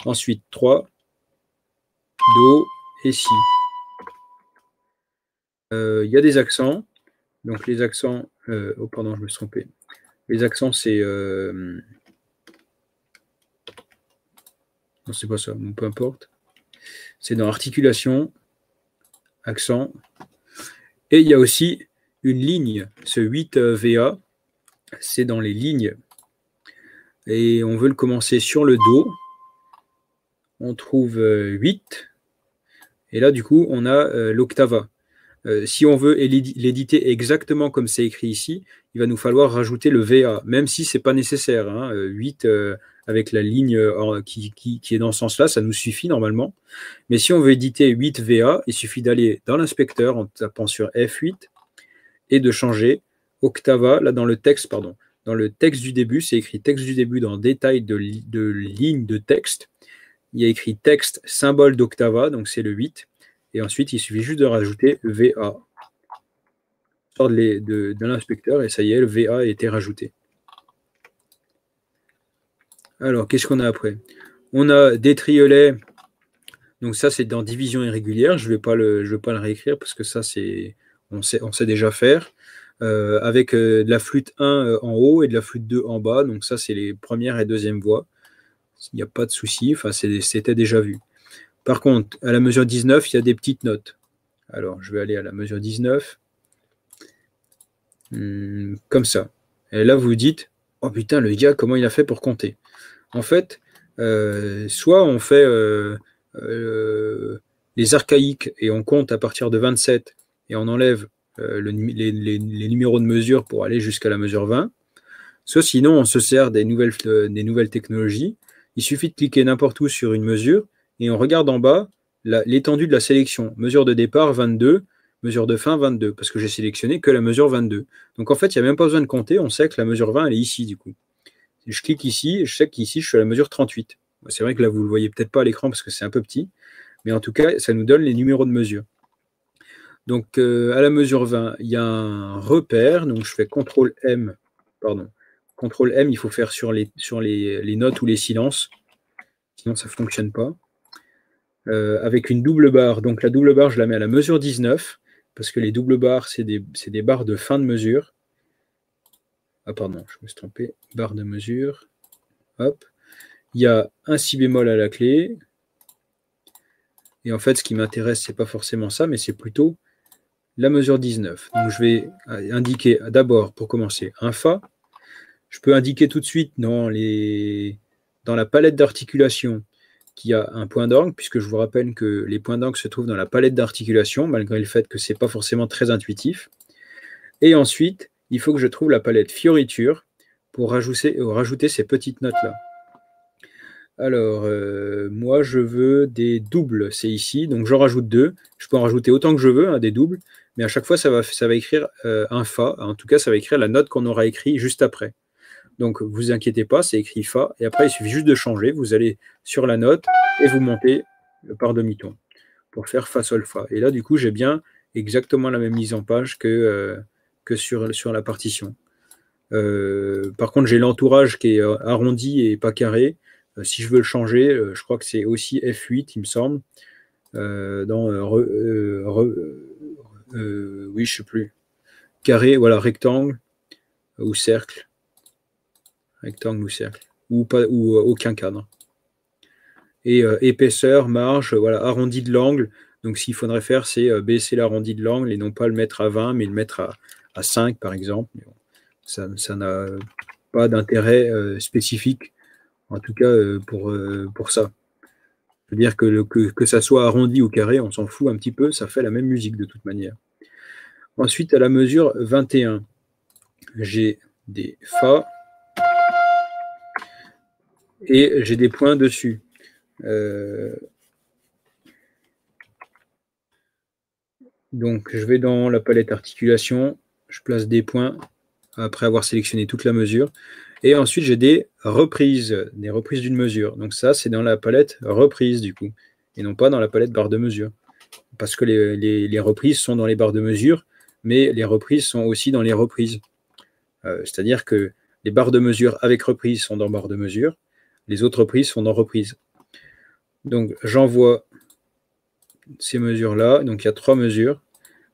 Ensuite, 3, Do et Si. Euh, il y a des accents. Donc les accents, euh, oh pardon, je me suis trompé. Les accents, c'est. Euh, non, c'est pas ça, peu importe. C'est dans articulation, accent. Et il y a aussi une ligne. Ce 8VA, euh, c'est dans les lignes. Et on veut le commencer sur le dos. On trouve 8. Et là, du coup, on a l'octava. Euh, si on veut l'éditer exactement comme c'est écrit ici, il va nous falloir rajouter le VA, même si ce n'est pas nécessaire. 8 hein. euh, euh, avec la ligne qui, est dans ce sens-là, ça nous suffit normalement. Mais si on veut éditer 8 VA, il suffit d'aller dans l'inspecteur en tapant sur F8 et de changer Octava, là dans le texte, pardon. Dans le texte du début, c'est écrit texte du début dans détail de, de ligne de texte. Il y a écrit texte symbole d'octava, donc c'est le 8. Et ensuite, il suffit juste de rajouter VA. Sort de, l'inspecteur et ça y est, le VA a été rajouté. Alors, qu'est-ce qu'on a après On a des triolets. Donc ça, c'est dans division irrégulière. Je ne vais, pas le, pas le réécrire parce que ça, c'est on sait, on sait déjà faire. Euh, avec euh, de la flûte 1 euh, en haut et de la flûte 2 en bas. Donc ça, c'est les premières et deuxièmes voix. Il n'y a pas de souci, enfin, c'était déjà vu. Par contre, à la mesure 19, il y a des petites notes. Alors, je vais aller à la mesure 19. Hmm, comme ça. Et là, vous vous dites, oh putain, le gars, comment il a fait pour compter En fait, euh, soit on fait euh, euh, les archaïques et on compte à partir de 27 et on enlève les, numéros de mesure pour aller jusqu'à la mesure 20. Soit sinon, on se sert des nouvelles technologies. Il suffit de cliquer n'importe où sur une mesure et on regarde en bas l'étendue de la sélection. Mesure de départ 22, mesure de fin 22, parce que j'ai sélectionné que la mesure 22. Donc en fait, il n'y a même pas besoin de compter, on sait que la mesure 20, elle est ici du coup. Je clique ici, et je sais qu'ici, je suis à la mesure 38. C'est vrai que là, vous ne le voyez peut-être pas à l'écran parce que c'est un peu petit, mais en tout cas, ça nous donne les numéros de mesure. Donc euh, à la mesure 20, il y a un repère, donc je fais CTRL M, pardon, CTRL M, il faut faire sur les, sur les, les notes ou les silences, sinon ça ne fonctionne pas. Euh, avec une double barre. Donc la double barre, je la mets à la mesure 19, parce que les doubles barres, c'est des, barres de fin de mesure. Ah pardon, je me suis trompé. Barre de mesure. Hop. Il y a un si bémol à la clé. Et en fait, ce qui m'intéresse, ce n'est pas forcément ça, mais c'est plutôt la mesure 19. Donc je vais indiquer d'abord, pour commencer, un Fa. Je peux indiquer tout de suite les... dans la palette d'articulation y a un point d'angle, puisque je vous rappelle que les points d'angle se trouvent dans la palette d'articulation, malgré le fait que ce n'est pas forcément très intuitif. Et ensuite, il faut que je trouve la palette fioriture pour rajouter, euh, ces petites notes-là. Alors, euh, moi, je veux des doubles, c'est ici, donc j'en rajoute deux. Je peux en rajouter autant que je veux, hein, des doubles, mais à chaque fois, ça va, ça va écrire euh, un Fa. En tout cas, ça va écrire la note qu'on aura écrite juste après. Donc vous inquiétez pas, c'est écrit Fa. Et après, il suffit juste de changer. Vous allez sur la note et vous montez par demi-ton pour faire Fa Sol Fa. Et là, du coup, j'ai bien exactement la même mise en page que, euh, que sur, sur la partition. Euh, par contre, j'ai l'entourage qui est euh, arrondi et pas carré. si je veux le changer, je crois que c'est aussi F8, il me semble. dans oui, je sais plus. Carré, voilà, rectangle ou cercle rectangle ou cercle, ou, pas, ou euh, aucun cadre. Et euh, épaisseur, marge, voilà, arrondi de l'angle. Donc, ce qu'il faudrait faire, c'est euh, baisser l'arrondi de l'angle et non pas le mettre à 20, mais le mettre à, 5, par exemple. ça, n'a pas d'intérêt spécifique, en tout cas pour, pour ça. je veux dire que, que, que ça soit arrondi ou carré, on s'en fout un petit peu, ça fait la même musique de toute manière. Ensuite, à la mesure 21, j'ai des Fa, et j'ai des points dessus. Euh, donc je vais dans la palette articulation, je place des points après avoir sélectionné toute la mesure. Et ensuite, j'ai des reprises, des reprises d'une mesure. Donc ça, c'est dans la palette reprise du coup, et non pas dans la palette barre de mesure. Parce que les, reprises sont dans les barres de mesure, mais les reprises sont aussi dans les reprises. Euh, c'est-à-dire que les barres de mesure avec reprise sont dans barre de mesure, les autres reprises sont en reprises. Donc j'envoie ces mesures-là. Donc il y a trois mesures.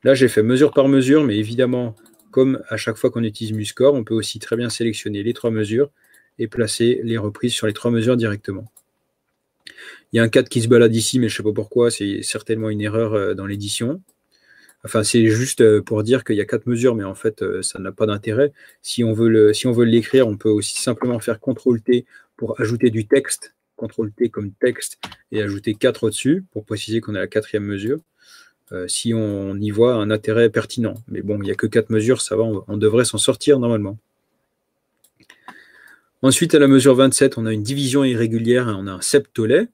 Là, j'ai fait mesure par mesure, mais évidemment, comme à chaque fois qu'on utilise MuScore, on peut aussi très bien sélectionner les trois mesures et placer les reprises sur les trois mesures directement. Il y a un 4 qui se balade ici, mais je ne sais pas pourquoi, c'est certainement une erreur euh, dans l'édition. Enfin, c'est juste euh, pour dire qu'il y a quatre mesures, mais en fait, euh, ça n'a pas d'intérêt. Si on veut l'écrire, si on, veut on peut aussi simplement faire CTRL-T pour ajouter du texte, CTRL-T comme texte, et ajouter 4 au-dessus pour préciser qu'on est à la quatrième mesure, euh, si on y voit un intérêt pertinent. Mais bon, il n'y a que 4 mesures, ça va, on, on devrait s'en sortir normalement. Ensuite, à la mesure 27, on a une division irrégulière, on a un septolet.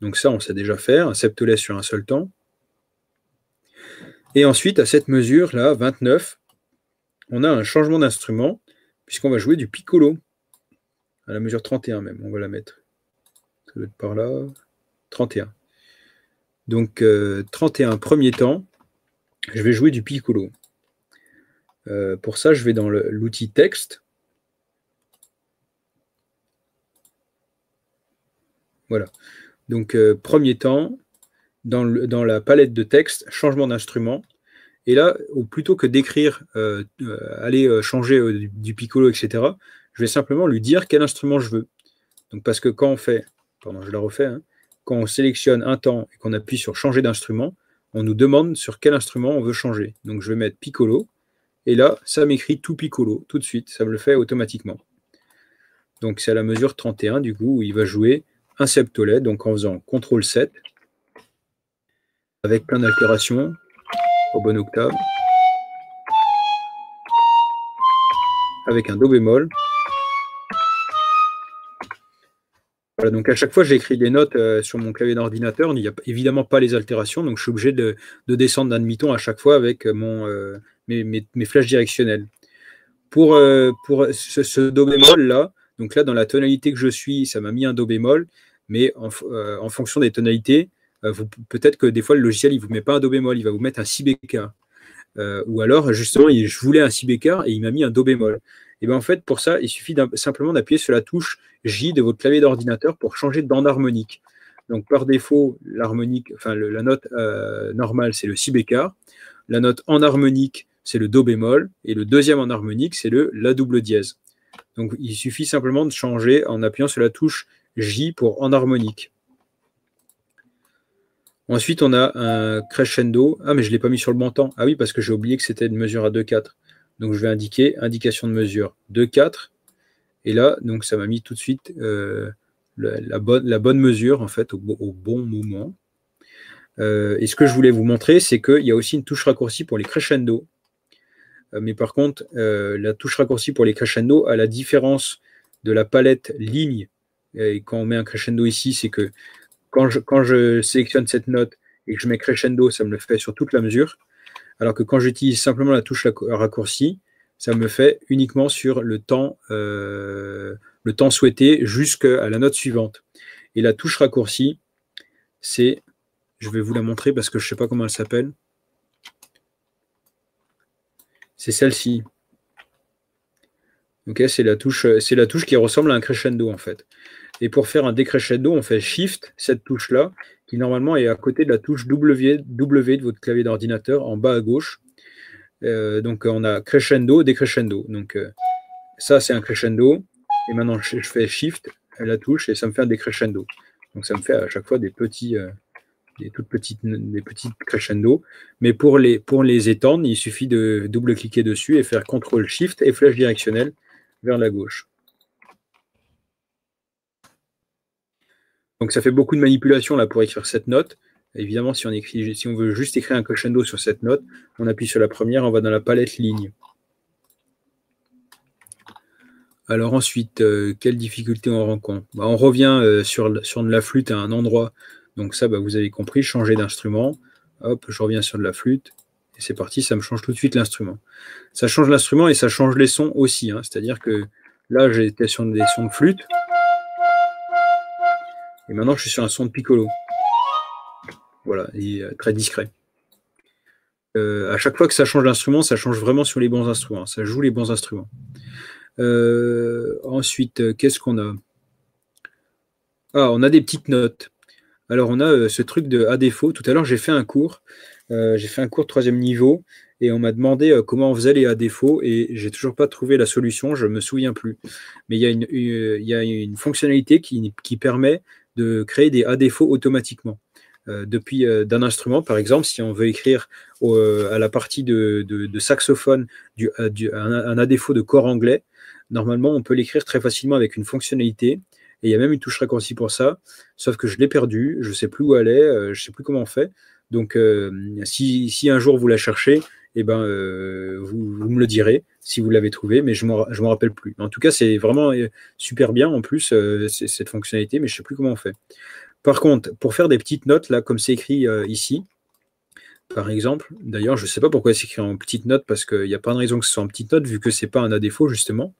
Donc ça, on sait déjà faire, un septolet sur un seul temps. Et ensuite, à cette mesure-là, 29, on a un changement d'instrument, puisqu'on va jouer du piccolo à la mesure 31 même, on va la mettre. par là. 31. Donc 31, euh, premier temps, je vais jouer du piccolo. Euh, pour ça, je vais dans l'outil texte. Voilà. Donc euh, premier temps, dans, le, dans, la palette de texte, changement d'instrument. Et là, plutôt que d'écrire, aller changer du piccolo, etc., je vais simplement lui dire quel instrument je veux. Donc, parce que quand on fait, pardon, je la refais, hein, quand on sélectionne un temps et qu'on appuie sur changer d'instrument, on nous demande sur quel instrument on veut changer. Donc, je vais mettre piccolo, et là, ça m'écrit tout piccolo, tout de suite, ça me le fait automatiquement. Donc, c'est à la mesure 31, du coup, où il va jouer un septolet, donc en faisant CTRL 7, avec plein d'altérations, au bon octave, avec un Do bémol, donc à chaque fois, j'écris des notes euh, sur mon clavier d'ordinateur. Il n'y a évidemment pas les altérations, donc je suis obligé de, descendre d'un demi-ton à chaque fois avec euh, euh, mes, mes, mes, directionnels. Pour, ce, do bémol là, donc là dans la tonalité que je suis, ça m'a mis un do bémol, mais en, fonction des tonalités, peut-être que des fois le logiciel il vous met pas un do bémol, il va vous mettre un si bécard. ou alors justement, je voulais un si bécard et il m'a mis un do bémol. Et ben, en fait, pour ça, il suffit simplement d'appuyer sur la touche J de votre clavier d'ordinateur pour changer de harmonique. Donc par défaut, l'harmonique, enfin la note euh, normale, c'est le si bécard. La note en harmonique, c'est le do bémol. Et le deuxième en harmonique, c'est le la double dièse. Donc il suffit simplement de changer en appuyant sur la touche J pour en harmonique. Ensuite, on a un crescendo. Ah, mais je ne l'ai pas mis sur le bon temps. Ah oui, parce que j'ai oublié que c'était une mesure à 2-4. Donc je vais indiquer indication de mesure 2,4. Et là, donc ça m'a mis tout de suite euh, la, bonne, la, bonne, mesure en fait au, bon moment. Euh, et ce que je voulais vous montrer, c'est qu'il y a aussi une touche raccourcie pour les crescendo. Euh, mais par contre, la touche raccourcie pour les crescendo, à la différence de la palette ligne, et quand on met un crescendo ici, c'est que quand quand je sélectionne cette note et que je mets crescendo, ça me le fait sur toute la mesure. Alors que quand j'utilise simplement la touche raccourci, ça me fait uniquement sur le temps, euh, le temps souhaité jusqu'à la note suivante. Et la touche raccourci, c'est, je vais vous la montrer parce que je ne sais pas comment elle s'appelle. C'est celle-ci. c'est la touche, c'est la touche qui ressemble à un crescendo en fait. Et pour faire un décrescendo, on fait Shift, cette touche-là, qui normalement est à côté de la touche W, de votre clavier d'ordinateur en bas à gauche. Euh, donc on a crescendo, décrescendo. Donc euh, ça c'est un crescendo. Et maintenant je, fais Shift, à la touche, et ça me fait un décrescendo. Donc ça me fait à chaque fois des petits, euh, des toutes petites, des petites crescendo. Mais pour les, pour les étendre, il suffit de double-cliquer dessus et faire CTRL Shift et flèche directionnelle vers la gauche. Donc ça fait beaucoup de manipulations là pour écrire cette note. Évidemment, si on, écrit, si on veut juste écrire un crescendo sur cette note, on appuie sur la première, on va dans la palette ligne. Alors ensuite, euh, quelles difficultés on rencontre bah, On revient euh, sur, sur de la flûte à un endroit. Donc ça, bah, vous avez compris, changer d'instrument. Hop, je reviens sur de la flûte. Et c'est parti, ça me change tout de suite l'instrument. Ça change l'instrument et ça change les sons aussi. Hein. C'est-à-dire que là, j'étais sur des sons de flûte. Et maintenant, je suis sur un son de piccolo. Voilà, il est euh, très discret. Euh, à chaque fois que ça change d'instrument, ça change vraiment sur les bons instruments. Hein. Ça joue les bons instruments. Euh, ensuite, qu'est-ce qu'on a Ah, on a des petites notes. Alors, on a ce truc de à défaut. Tout à l'heure, j'ai fait un cours. j'ai fait un cours de troisième niveau et on m'a demandé comment on faisait les à défaut et j'ai toujours pas trouvé la solution, je me souviens plus. Mais il y, y, a une fonctionnalité qui, qui permet de créer des à défauts automatiquement. Euh, depuis euh, d'un instrument, par exemple, si on veut écrire euh, à la partie de, de, saxophone du, un, défaut de corps anglais, normalement on peut l'écrire très facilement avec une fonctionnalité. Et il y a même une touche raccourcie pour ça, sauf que je l'ai perdue, je sais plus où elle est, je sais plus comment on fait. Donc si, si un jour vous la cherchez, eh ben, euh, vous, me le direz si vous l'avez trouvé, mais je ne m'en rappelle plus. En tout cas, c'est vraiment euh, super bien en plus, euh, cette fonctionnalité, mais je ne sais plus comment on fait. Par contre, pour faire des petites notes, là, comme c'est écrit ici, par exemple, d'ailleurs, je ne sais pas pourquoi c'est écrit en petites notes, parce qu'il n'y a pas de raison que ce soit en petites notes, vu que ce n'est pas un à défaut, justement.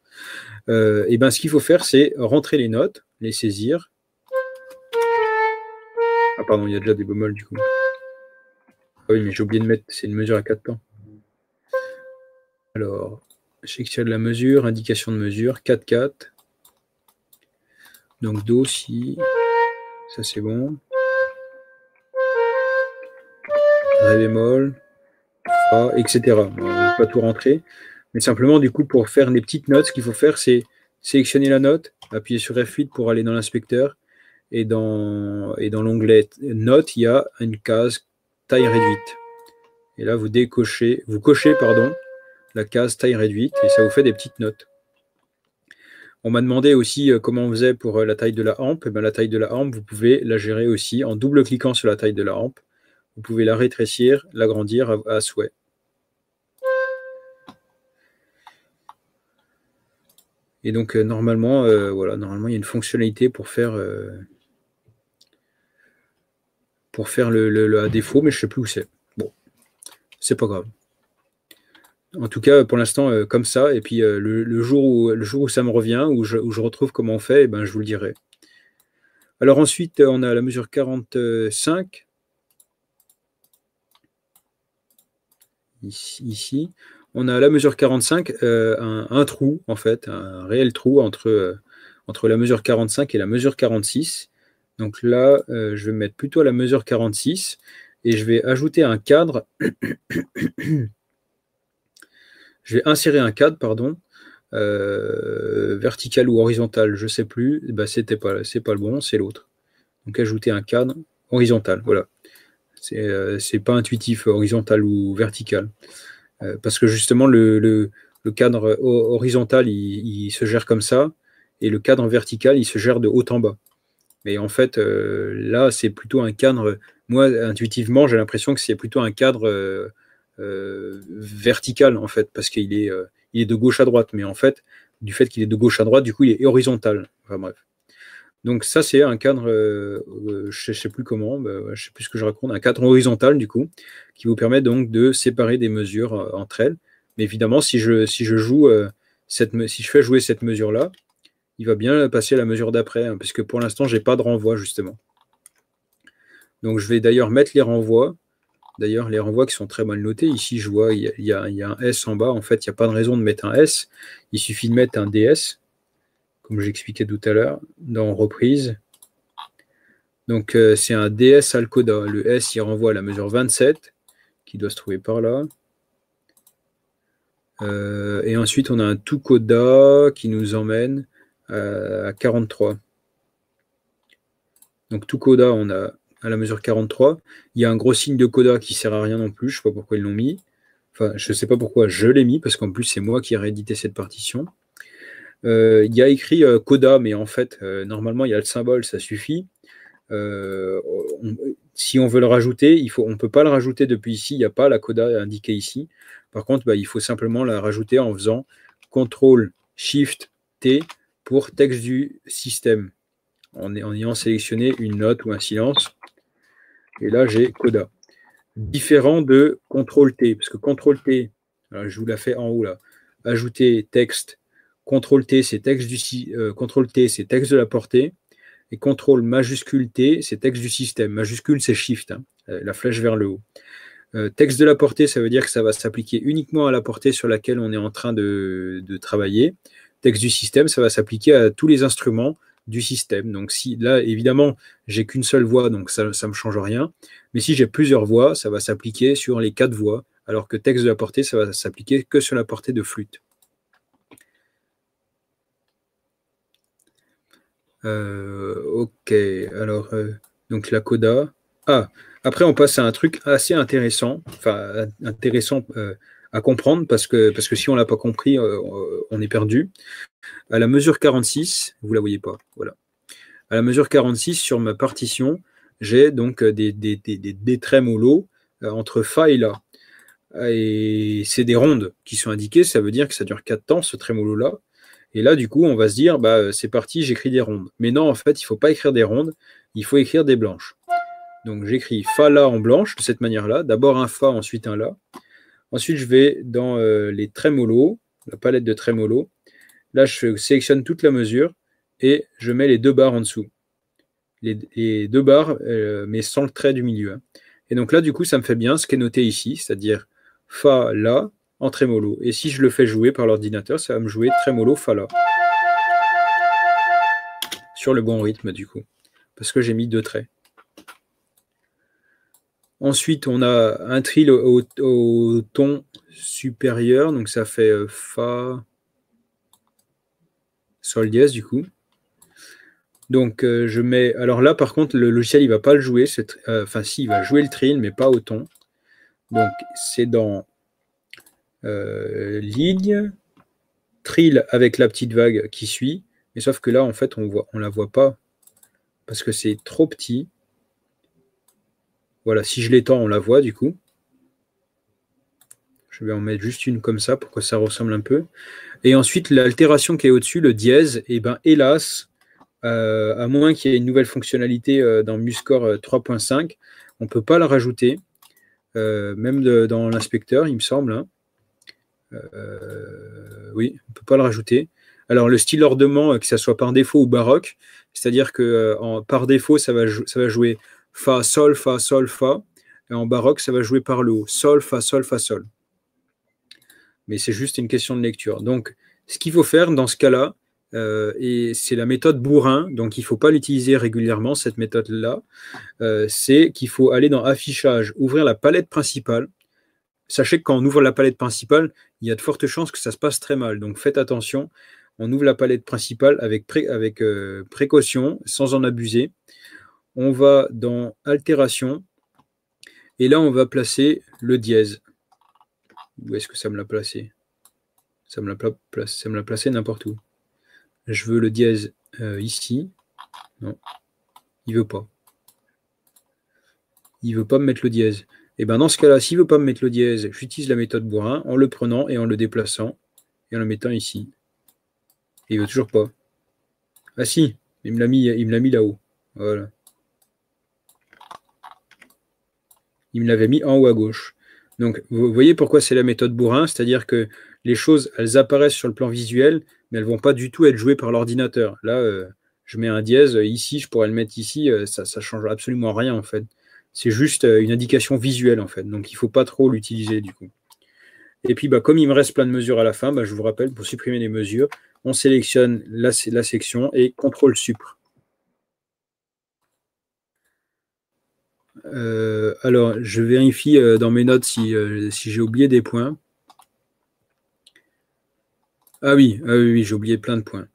et eh ben, ce qu'il faut faire, c'est rentrer les notes, les saisir. Ah pardon, il y a déjà des bémols du coup. Ah oui, mais j'ai oublié de mettre, c'est une mesure à 4 temps. Alors, section la mesure, indication de mesure, 4, 4. Donc Do, Si, ça c'est bon. Ré bémol, Fa, etc. on ne pas tout rentrer. Mais simplement, du coup, pour faire les petites notes, ce qu'il faut faire, c'est sélectionner la note, appuyer sur F8 pour aller dans l'inspecteur. Et dans, et dans l'onglet Notes, il y a une case taille réduite. Et là, vous décochez, vous cochez, pardon, la case taille réduite, et ça vous fait des petites notes. On m'a demandé aussi euh, comment on faisait pour euh, la taille de la hampe. Eh ben, la taille de la hampe, vous pouvez la gérer aussi en double-cliquant sur la taille de la hampe. Vous pouvez la rétrécir, l'agrandir à, souhait. Et donc euh, normalement, voilà, normalement il y a une fonctionnalité pour faire pour faire le, défaut, mais je sais plus où c'est. Bon, c'est pas grave en tout cas, pour l'instant, euh, comme ça. Et puis, euh, le, jour où, ça me revient, où je, retrouve comment on fait, eh ben, je vous le dirai. Alors ensuite, on a la mesure 45. Ici. On a la mesure 45, euh, un, trou, en fait, un réel trou entre, entre la mesure 45 et la mesure 46. Donc là, je vais mettre plutôt la mesure 46 et je vais ajouter un cadre (coughs) je vais insérer un cadre, pardon, euh, vertical ou horizontal, je ne sais plus, bah eh n'est ben, pas, pas le bon, c'est l'autre. Donc ajouter un cadre horizontal, voilà. C'est n'est euh, pas intuitif, horizontal ou vertical. Euh, parce que justement, le, cadre horizontal, il, il, se gère comme ça, et le cadre vertical, il se gère de haut en bas. Mais en fait, là, c'est plutôt un cadre. Moi, intuitivement, j'ai l'impression que c'est plutôt un cadre euh, vertical en fait, parce qu'il est, euh, il est de gauche à droite, mais en fait, du fait qu'il est de gauche à droite, du coup, il est horizontal. Enfin bref. Donc ça, c'est un cadre, euh, je sais plus comment, bah, je sais plus ce que je raconte, un cadre horizontal du coup, qui vous permet donc de séparer des mesures entre elles. Mais évidemment, si je, si je joue cette, si je fais jouer cette mesure-là, il va bien passer à la mesure d'après, hein, parce puisque pour l'instant, j'ai pas de renvoi, justement. Donc je vais d'ailleurs mettre les renvois D'ailleurs, les renvois qui sont très mal notés. Ici, je vois, il y, a un S en bas. En fait, il n'y a pas de raison de mettre un S. Il suffit de mettre un DS, comme j'expliquais tout à l'heure, dans reprise. Donc, euh, c'est un DS Alcoda. Le S, il renvoie à la mesure 27, qui doit se trouver par là. Euh, et ensuite, on a un toucoda qui nous emmène euh, à 43. Donc, coda, on a à la mesure 43. Il y a un gros signe de coda qui sert à rien non plus. Je ne sais pas pourquoi ils l'ont mis. Enfin, je ne sais pas pourquoi je l'ai mis, parce qu'en plus, c'est moi qui ai réédité cette partition. Euh, il y a écrit coda, euh, mais en fait, euh, normalement, il y a le symbole, ça suffit. si on veut le rajouter, il faut, on ne peut pas le rajouter depuis ici. Il n'y a pas la coda indiquée ici. Par contre, bah, il faut simplement la rajouter en faisant CTRL SHIFT T pour texte du système. en ayant sélectionné une note ou un silence, et là, j'ai coda. Différent de CTRL-T, parce que CTRL-T, hein, je vous la fais en haut là, ajouter texte, CTRL-T, c'est texte, du, euh, T, c'est texte de la portée, et CTRL majuscule T, c'est texte du système. Majuscule, c'est Shift, hein, euh, la flèche vers le haut. Euh, texte de la portée, ça veut dire que ça va s'appliquer uniquement à la portée sur laquelle on est en train de travailler. Texte du système, ça va s'appliquer à tous les instruments du système. Donc si là, évidemment, j'ai qu'une seule voix, donc ça ne me change rien. Mais si j'ai plusieurs voix, ça va s'appliquer sur les quatre voix, alors que texte de la portée, ça va s'appliquer que sur la portée de flûte. Euh, ok, alors, euh, donc la coda. Ah, après, on passe à un truc assez intéressant, enfin, intéressant euh, à comprendre parce que, parce que si on ne l'a pas compris, euh, euh, on est perdu. À la mesure 46, vous ne la voyez pas, voilà. À la mesure 46, sur ma partition, j'ai donc euh, des, des, entre Fa et La. Et c'est des rondes qui sont indiquées, ça veut dire que ça dure 4 temps, ce trémolo-là. Et là, du coup, on va se dire, bah, c'est parti, j'écris des rondes. Mais non, en fait, il ne faut pas écrire des rondes, il faut écrire des blanches. Donc j'écris Fa La en blanche, de cette manière-là. D'abord un Fa, ensuite un La. Ensuite, je vais dans euh, les trémolos, la palette de trémolo. Là, je sélectionne toute la mesure et je mets les deux barres en dessous. Les, deux barres, euh, mais sans le trait du milieu. Hein. Et donc là, du coup, ça me fait bien ce qui est noté ici, c'est-à-dire Fa, La en trémolo. Et si je le fais jouer par l'ordinateur, ça va me jouer trémolo, Fa, La. Sur le bon rythme, du coup. Parce que j'ai mis deux traits. Ensuite, on a un trill au, ton supérieur, donc ça fait euh, Fa, Sol dièse du coup. Donc euh, je mets. Alors là, par contre, le logiciel il va pas le jouer. Euh, enfin, si, il va jouer le trill, mais pas au ton. Donc c'est dans ligne, trill avec la petite vague qui suit. Mais sauf que là, en fait, on voit, on la voit pas parce que c'est trop petit. Voilà, si je l'étends, on la voit du coup. Je vais en mettre juste une comme ça pour que ça ressemble un peu. Et ensuite, l'altération qui est au-dessus, le dièse, et eh ben hélas, euh, à moins qu'il y ait une nouvelle fonctionnalité euh, dans MuScore 3.5, euh, on ne peut pas la rajouter, même dans l'inspecteur, il me semble. Hein. oui, on ne peut pas le rajouter. Alors, le style ornement, que ça soit par défaut ou baroque, c'est-à-dire que par défaut, ça va, ça va jouer Fa, Sol, Fa, Sol, Fa. Et en baroque, ça va jouer par le haut. Sol, Fa, Sol, Fa, Sol. Mais c'est juste une question de lecture. Donc, ce qu'il faut faire dans ce cas-là, euh, et c'est la méthode bourrin, donc il ne faut pas l'utiliser régulièrement, cette méthode-là, euh, c'est qu'il faut aller dans affichage, ouvrir la palette principale. Sachez que quand on ouvre la palette principale, il y a de fortes chances que ça se passe très mal. Donc faites attention, on ouvre la palette principale avec, avec euh, précaution, sans en abuser on va dans altération, et là, on va placer le dièse. Où est-ce que ça me l'a placé Ça me l'a placé n'importe où. Je veux le dièse euh, ici. Non, il veut pas. Il veut pas me mettre le dièse. Et eh bien dans ce cas-là, s'il veut pas me mettre le dièse, j'utilise la méthode bourrin en le prenant et en le déplaçant et en le mettant ici. il veut toujours pas. Ah si, il me l'a mis, il me l'a mis là-haut. Voilà. il me l'avait mis en haut à gauche. Donc, vous voyez pourquoi c'est la méthode bourrin, c'est-à-dire que les choses, elles apparaissent sur le plan visuel, mais elles vont pas du tout être jouées par l'ordinateur. Là, euh, je mets un dièse euh, ici, je pourrais le mettre ici, euh, ça ne change absolument rien en fait. C'est juste une indication visuelle en fait, donc il ne faut pas trop l'utiliser du coup. Et puis, bah, comme il me reste plein de mesures à la fin, bah, je vous rappelle, pour supprimer les mesures, on sélectionne la, la section et CTRL-SUPRE. Euh, alors, je vérifie euh, dans mes notes euh, si, j'ai oublié des points. Ah oui, ah oui, j'ai oublié plein de points.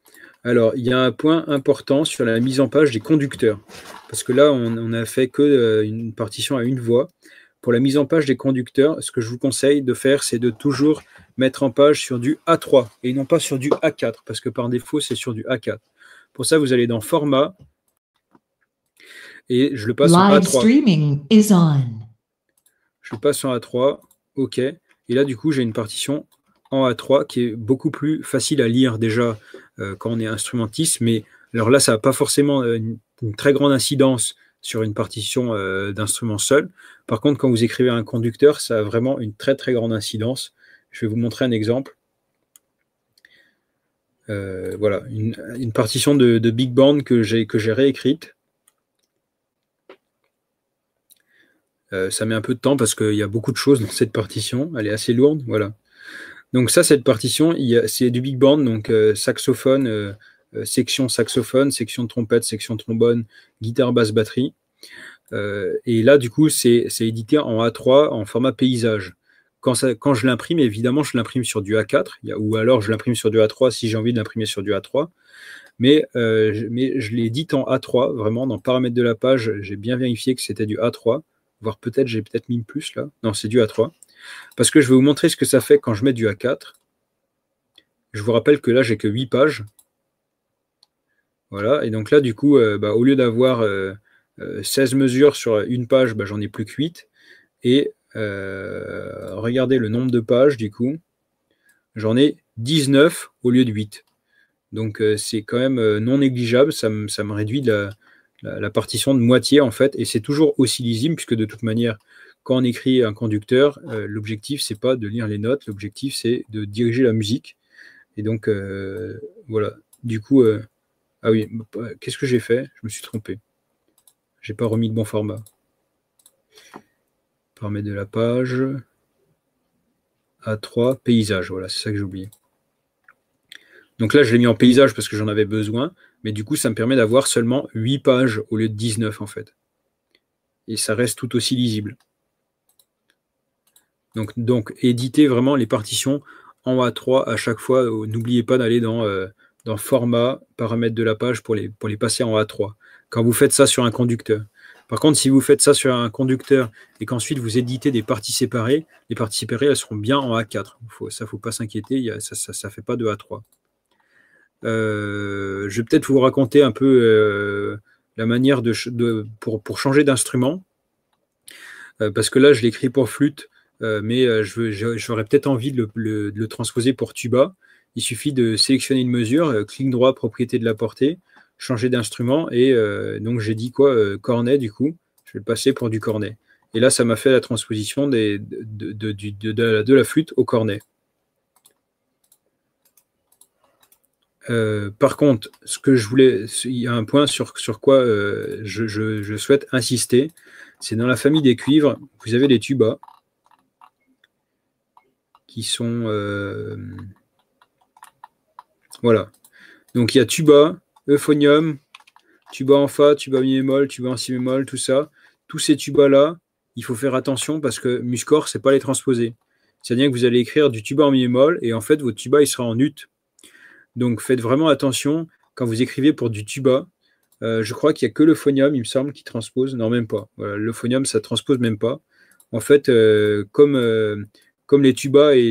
Alors, il y a un point important sur la mise en page des conducteurs. Parce que là, on a fait que une partition à une voix. Pour la mise en page des conducteurs, ce que je vous conseille de faire, c'est de toujours mettre en page sur du A3 et non pas sur du A4, parce que par défaut, c'est sur du A4. Pour ça, vous allez dans Format, et je le passe en A3. Je le passe en A3. OK. Et là, du coup, j'ai une partition en A3 qui est beaucoup plus facile à lire déjà euh, quand on est instrumentiste. Mais alors là, ça n'a pas forcément euh, une, très grande incidence sur une partition euh, d'instrument d'instruments seul. Par contre, quand vous écrivez un conducteur, ça a vraiment une très très grande incidence. Je vais vous montrer un exemple. voilà, une, partition de, de, big band que j'ai réécrite. Euh, ça met un peu de temps parce qu'il y a beaucoup de choses dans cette partition. Elle est assez lourde, voilà. Donc ça, cette partition, c'est du big band, donc euh, saxophone, euh, section saxophone, section trompette, section trombone, guitare, basse, batterie. et là, du coup, c'est édité en A3 en format paysage. Quand, je l'imprime, évidemment, je l'imprime sur du A4, ou alors je l'imprime sur du A3 si j'ai envie de l'imprimer sur du A3. Mais, mais je l'édite en A3, vraiment, dans paramètres de la page, j'ai bien vérifié que c'était du A3 voire peut-être j'ai peut-être mis plus là. Non, c'est du A3. Parce que je vais vous montrer ce que ça fait quand je mets du A4. Je vous rappelle que là, j'ai que 8 pages. Voilà, et donc là, du coup, euh, bah, au lieu d'avoir 16 euh, euh, mesures sur une page, bah, j'en ai plus que 8. Et regardez le nombre de pages, du coup, j'en ai 19 au lieu de 8. Donc c'est quand même non négligeable, ça me, ça me réduit de la, la, partition de moitié, en fait, et c'est toujours aussi lisible, puisque de toute manière, quand on écrit un conducteur, euh, l'objectif, c'est pas de lire les notes, l'objectif, c'est de diriger la musique. Et donc, euh, voilà. Du coup, euh, ah oui, bah, bah, qu'est-ce que j'ai fait Je me suis trompé. J'ai pas remis le bon format. Permet de la page. A3, paysage, voilà, c'est ça que j'ai oublié. Donc là, je l'ai mis en paysage parce que j'en avais besoin. Mais du coup, ça me permet d'avoir seulement 8 pages au lieu de 19 en fait. Et ça reste tout aussi lisible. Donc, donc éditez vraiment les partitions en A3 à chaque fois. Euh, n'oubliez pas d'aller euh, dans, format, paramètres de la page pour les, pour les passer en A3. Quand vous faites ça sur un conducteur. Par contre, si vous faites ça sur un conducteur et qu'ensuite vous éditez des parties séparées, les parties séparées, elles seront bien en A4. Faut, ça ne faut pas s'inquiéter, ça ne fait pas de A3. Euh, je vais peut-être vous raconter un peu euh, la manière de, pour, pour, changer d'instrument. Euh, parce que là, je l'écris pour flûte, mais j'aurais peut-être envie de le, transposer pour tuba. Il suffit de sélectionner une mesure, clic droit, propriété de la portée, changer d'instrument, et donc j'ai dit quoi Cornet, du coup, je vais le passer pour du cornet. Et là, ça m'a fait la transposition de, la flûte au cornet. Euh, par contre, ce que je voulais, il y a un point sur, sur quoi euh, je, je, souhaite insister, c'est dans la famille des cuivres, vous avez les tubas qui sont euh, voilà. Donc il y a tuba, euphonium, tuba en fa, tuba mi bémol, tuba en si bémol, tout ça. Tous ces tubas là, il faut faire attention parce que muscor, c'est pas les transposer. C'est-à-dire que vous allez écrire du tuba en mi bémol et en fait votre tuba il sera en ut donc faites vraiment attention quand vous écrivez pour du tuba. Euh, je crois qu'il n'y a que le phonium, il me semble, qui transpose. Non, même pas. le phonium, ça transpose même pas. En fait, euh, comme, euh, comme les tubas et,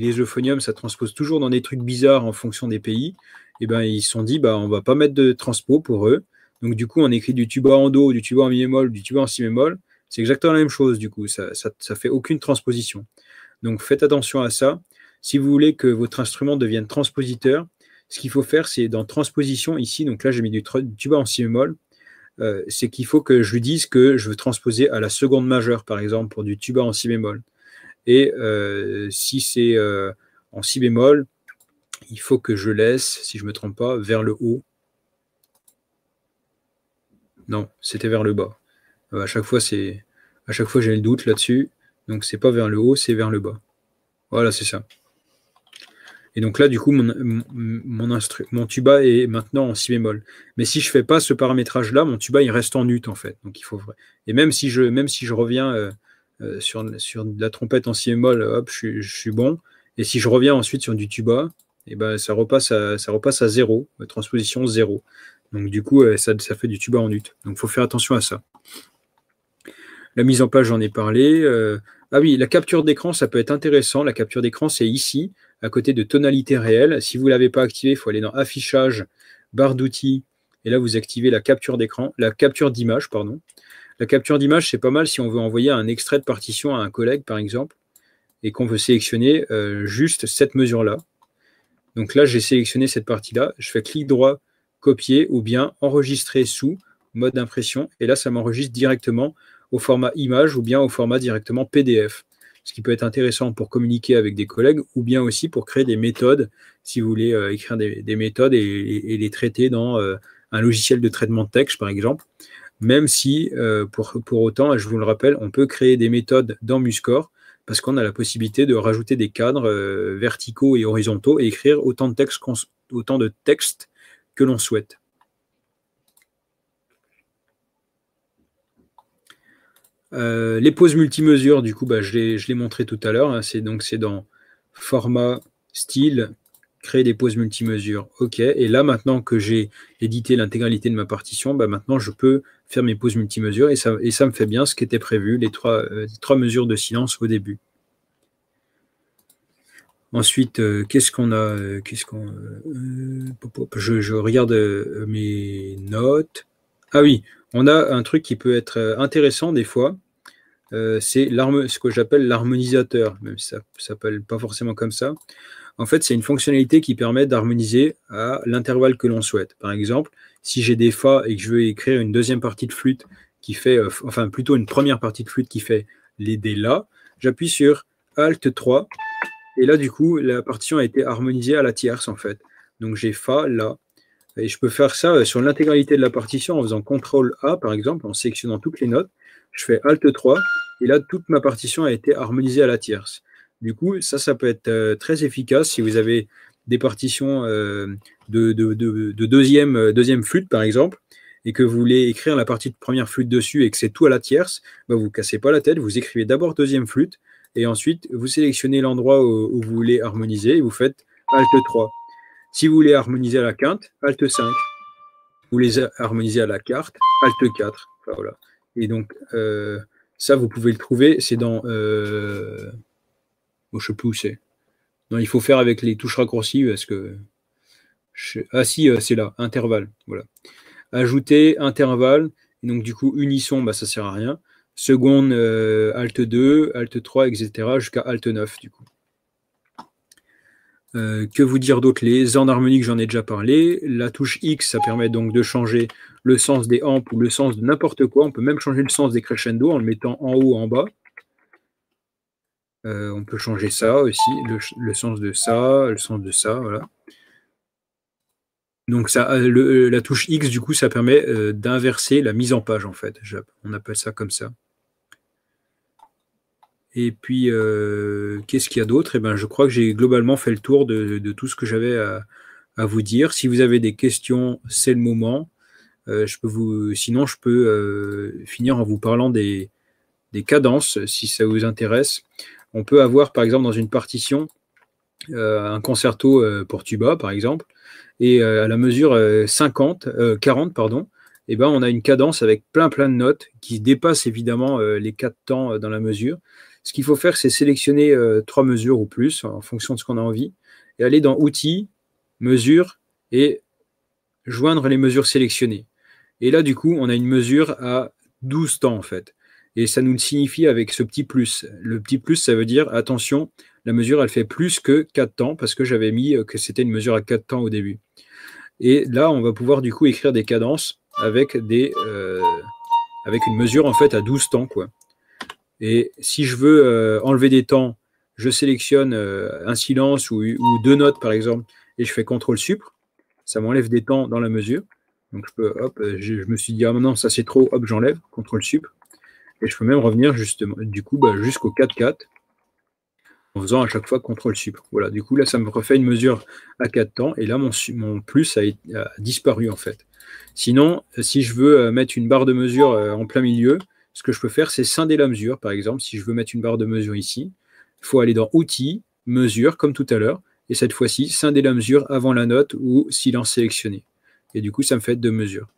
les euphoniums, ça transpose toujours dans des trucs bizarres en fonction des pays, et eh ben, ils se sont dit, bah, on va pas mettre de transpo pour eux. Donc, du coup, on écrit du tuba en do, du tuba en mi bémol, du tuba en si bémol. C'est exactement la même chose, du coup. Ça ne ça fait aucune transposition. Donc, faites attention à ça. Si vous voulez que votre instrument devienne transpositeur, ce qu'il faut faire, c'est dans transposition ici, donc là j'ai mis du tuba en si bémol, euh, c'est qu'il faut que je lui dise que je veux transposer à la seconde majeure, par exemple, pour du tuba en si bémol. Et euh, si c'est euh, en si bémol, il faut que je laisse, si je ne me trompe pas, vers le haut. Non, c'était vers le bas. à chaque fois, c'est à chaque fois j'ai le doute là-dessus. Donc c'est pas vers le haut, c'est vers le bas. Voilà, c'est ça. Et donc là, du coup, mon, tuba est maintenant en si bémol. Mais si je ne fais pas ce paramétrage-là, mon tuba, il reste en ut, en fait. Donc il faut Et même si je, même si je reviens euh, euh, sur, la trompette en si bémol, hop, je, suis bon. Et si je reviens ensuite sur du tuba, eh ben, ça, repasse à, ça repasse à zéro, euh, transposition zéro. Donc du coup, ça, ça fait du tuba en ut. Donc il faut faire attention à ça. La mise en page, j'en ai parlé. ah oui, la capture d'écran, ça peut être intéressant. La capture d'écran, c'est ici à côté de tonalité réelle. Si vous ne l'avez pas activé, il faut aller dans affichage, barre d'outils, et là vous activez la capture d'écran, la capture d'image, pardon. La capture d'image, c'est pas mal si on veut envoyer un extrait de partition à un collègue, par exemple, et qu'on veut sélectionner euh, juste cette mesure-là. Donc là, j'ai sélectionné cette partie-là. Je fais clic droit, copier ou bien enregistrer sous mode d'impression. Et là, ça m'enregistre directement au format image ou bien au format directement PDF ce qui peut être intéressant pour communiquer avec des collègues ou bien aussi pour créer des méthodes, si vous voulez euh, écrire des, méthodes et, les traiter dans euh, un logiciel de traitement de texte, par exemple. Même si, euh, pour, pour, autant, je vous le rappelle, on peut créer des méthodes dans Muscore parce qu'on a la possibilité de rajouter des cadres verticaux et horizontaux et écrire autant de autant de textes que l'on souhaite. Euh, les poses multimesures, du coup, bah, je l'ai montré tout à l'heure. Hein. c'est donc c'est dans format, style, créer des poses multimesures. OK. Et là, maintenant que j'ai édité l'intégralité de ma partition, bah, maintenant je peux faire mes poses multimesures et ça, et ça me fait bien ce qui était prévu, les trois, euh, trois mesures de silence au début. Ensuite, euh, qu'est-ce qu'on a Qu'est-ce qu'on je, regarde mes notes. Ah oui, on a un truc qui peut être intéressant des fois. Euh, c'est ce que j'appelle l'harmonisateur, même si ça ne s'appelle pas forcément comme ça. En fait, c'est une fonctionnalité qui permet d'harmoniser à l'intervalle que l'on souhaite. Par exemple, si j'ai des Fa et que je veux écrire une deuxième partie de flûte qui fait, euh, enfin plutôt une première partie de flûte qui fait les dés La, j'appuie sur Alt 3, et là du coup, la partition a été harmonisée à la tierce en fait. Donc j'ai Fa, La, et je peux faire ça euh, sur l'intégralité de la partition en faisant CTRL A, par exemple, en sélectionnant toutes les notes je fais Alt 3, et là, toute ma partition a été harmonisée à la tierce. Du coup, ça, ça peut être euh, très efficace si vous avez des partitions euh, de, deuxième, euh, deuxième flûte, par exemple, et que vous voulez écrire la partie de première flûte dessus et que c'est tout à la tierce, bah, vous ne cassez pas la tête, vous écrivez d'abord deuxième flûte, et ensuite, vous sélectionnez l'endroit où, vous voulez harmoniser, et vous faites Alt 3. Si vous voulez harmoniser à la quinte, Alt 5. Vous les harmoniser à la carte, Alt 4. voilà. Et donc, euh, ça, vous pouvez le trouver. C'est dans. Euh, oh, je ne sais plus où c'est. Non, il faut faire avec les touches raccourcies parce que. Ah, si, euh, c'est là. Intervalle. Voilà. Ajouter, intervalle. Et donc, du coup, unisson, bah, ça ne sert à rien. Seconde, Alt 2, Alt 3, etc. jusqu'à Alt 9, du coup. Euh, que vous dire d'autre Les en harmoniques j'en ai déjà parlé. La touche X, ça permet donc de changer le sens des amps ou le sens de n'importe quoi. On peut même changer le sens des crescendo en le mettant en haut, en bas. Euh, on peut changer ça aussi, le, sens de ça, le sens de ça, voilà. Donc ça, euh, la touche X, du coup, ça permet d'inverser la mise en page, en fait. On appelle ça comme ça. Et puis, euh, qu'est-ce qu'il y a d'autre eh ben, Je crois que j'ai globalement fait le tour de, tout ce que j'avais à, vous dire. Si vous avez des questions, c'est le moment. Euh, sinon, je peux euh, finir en vous parlant des, cadences, si ça vous intéresse. On peut avoir, par exemple, dans une partition, un concerto pour tuba, par exemple, et à la mesure 50, 40, pardon, eh ben, on a une cadence avec plein plein de notes qui dépassent évidemment les quatre temps dans la mesure. Ce qu'il faut faire, c'est sélectionner euh, trois mesures ou plus en fonction de ce qu'on a envie et aller dans Outils, Mesures et joindre les mesures sélectionnées. Et là, du coup, on a une mesure à 12 temps en fait. Et ça nous signifie avec ce petit plus. Le petit plus, ça veut dire attention, la mesure, elle fait plus que 4 temps parce que j'avais mis euh, que c'était une mesure à 4 temps au début. Et là, on va pouvoir du coup écrire des cadences avec des euh, avec une mesure en fait à 12 temps quoi. Et si je veux euh, enlever des temps, je sélectionne euh, un silence ou, deux notes, par exemple, et je fais CTRL SUP. Ça m'enlève des temps dans la mesure. Donc je peux, hop, euh, je, me suis dit, ah non, ça c'est trop, hop, j'enlève, CTRL SUP. Et je peux même revenir justement, du coup, bah, jusqu'au 4-4 en faisant à chaque fois CTRL SUP. Voilà, du coup, là, ça me refait une mesure à 4 temps, et là, mon, plus a, disparu, en fait. Sinon, si je veux mettre une barre de mesure en plein milieu, ce que je peux faire, c'est scinder la mesure. Par exemple, si je veux mettre une barre de mesure ici, il faut aller dans Outils, Mesure, comme tout à l'heure, et cette fois-ci, scinder la mesure avant la note ou silence sélectionné. Et du coup, ça me fait deux mesures.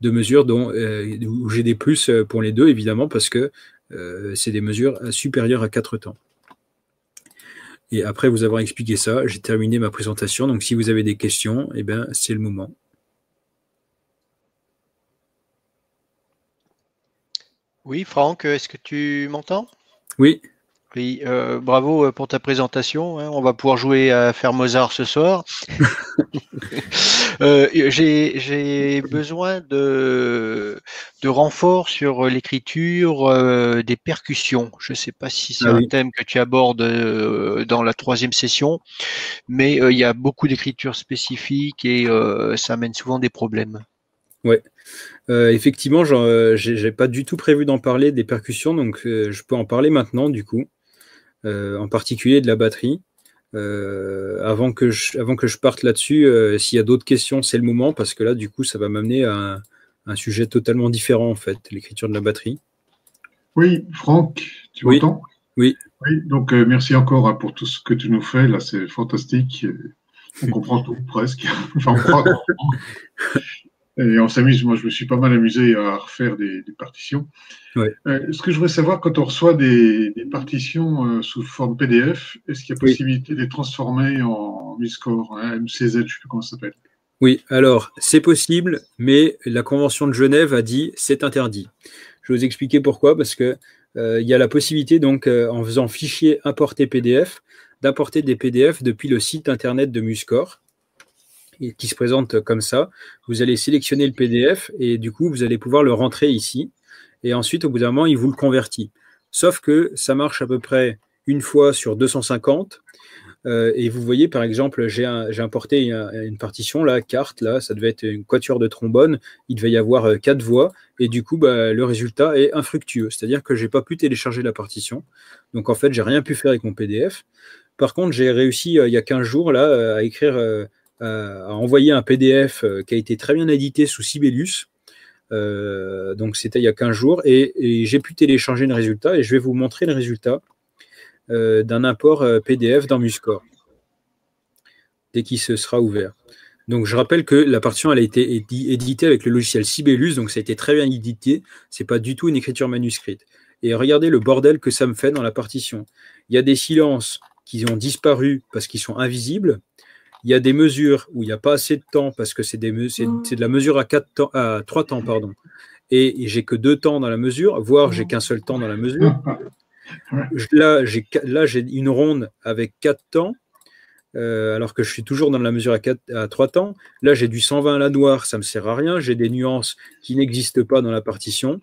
Deux mesures dont euh, où j'ai des plus euh, pour les deux, évidemment, parce que euh, c'est des mesures supérieures à quatre temps. Et après vous avoir expliqué ça, j'ai terminé ma présentation. Donc si vous avez des questions, eh ben, c'est le moment. Oui, Franck, est-ce que tu m'entends Oui. Oui, euh, bravo euh, pour ta présentation. Hein. On va pouvoir jouer à faire Mozart ce soir. (laughs) Euh, j'ai besoin de, de renfort sur l'écriture des percussions. Je ne sais pas si c'est ah un thème que tu abordes dans la troisième session, mais il y a beaucoup d'écriture spécifiques et ça amène souvent des problèmes. Ouais. Euh, effectivement, effectivement, n'ai euh, pas du tout prévu d'en parler des percussions, donc euh, je peux en parler maintenant, du coup, en particulier de la batterie. avant, que je, avant que je parte là-dessus, s'il y a d'autres questions, c'est le moment, parce que là, du coup, ça va m'amener à un, sujet totalement différent, en fait, l'écriture de la batterie. Oui, Franck, tu m'entends Oui. Oui, donc merci encore hein, pour tout ce que tu nous fais, là, c'est fantastique. On comprend tout, presque. (laughs) enfin, on et on s'amuse, moi je me suis pas mal amusé à refaire des, partitions. est euh, ce que je voudrais savoir, quand on reçoit des, partitions euh, sous forme PDF, est-ce qu'il y a possibilité de les transformer en, MISCORE, MCZ, je ne sais plus comment ça s'appelle Oui, alors c'est possible, mais la Convention de Genève a dit c'est interdit. Je vais vous expliquer pourquoi, parce que euh, il y a la possibilité, donc, en faisant fichier importer PDF, d'importer des PDF depuis le site internet de MUSCORE qui se présente comme ça. Vous allez sélectionner le PDF et du coup, vous allez pouvoir le rentrer ici. Et ensuite, au bout d'un moment, il vous le convertit. Sauf que ça marche à peu près une fois sur 250. Euh, et vous voyez, par exemple, j'ai importé une, partition, la carte, là, ça devait être une quatuor de trombone, il devait y avoir euh, quatre voix, et du coup, bah, le résultat est infructueux, c'est-à-dire que je n'ai pas pu télécharger la partition, donc en fait, j'ai rien pu faire avec mon PDF. Par contre, j'ai réussi, euh, il y a 15 jours, là, à écrire euh, a envoyé un PDF euh, qui a été très bien édité sous Sibelius. Euh, donc c'était il y a 15 jours, et, j'ai pu télécharger le résultat, et je vais vous montrer le résultat d'un import PDF dans Muscore, dès qu'il se sera ouvert. Donc je rappelle que la partition elle a été éditée avec le logiciel Sibelius, donc ça a été très bien édité, c'est pas du tout une écriture manuscrite. Et regardez le bordel que ça me fait dans la partition. Il y a des silences qui ont disparu parce qu'ils sont invisibles, il y a des mesures où il n'y a pas assez de temps parce que c'est de la mesure à, temps, trois temps. pardon. Et, j'ai que deux temps dans la mesure, voire j'ai qu'un seul temps dans la mesure. (laughs) Là, j'ai une ronde avec quatre temps. Euh, alors que je suis toujours dans la mesure à, trois à temps. Là, j'ai du 120 à la noire, ça ne me sert à rien. J'ai des nuances qui n'existent pas dans la partition.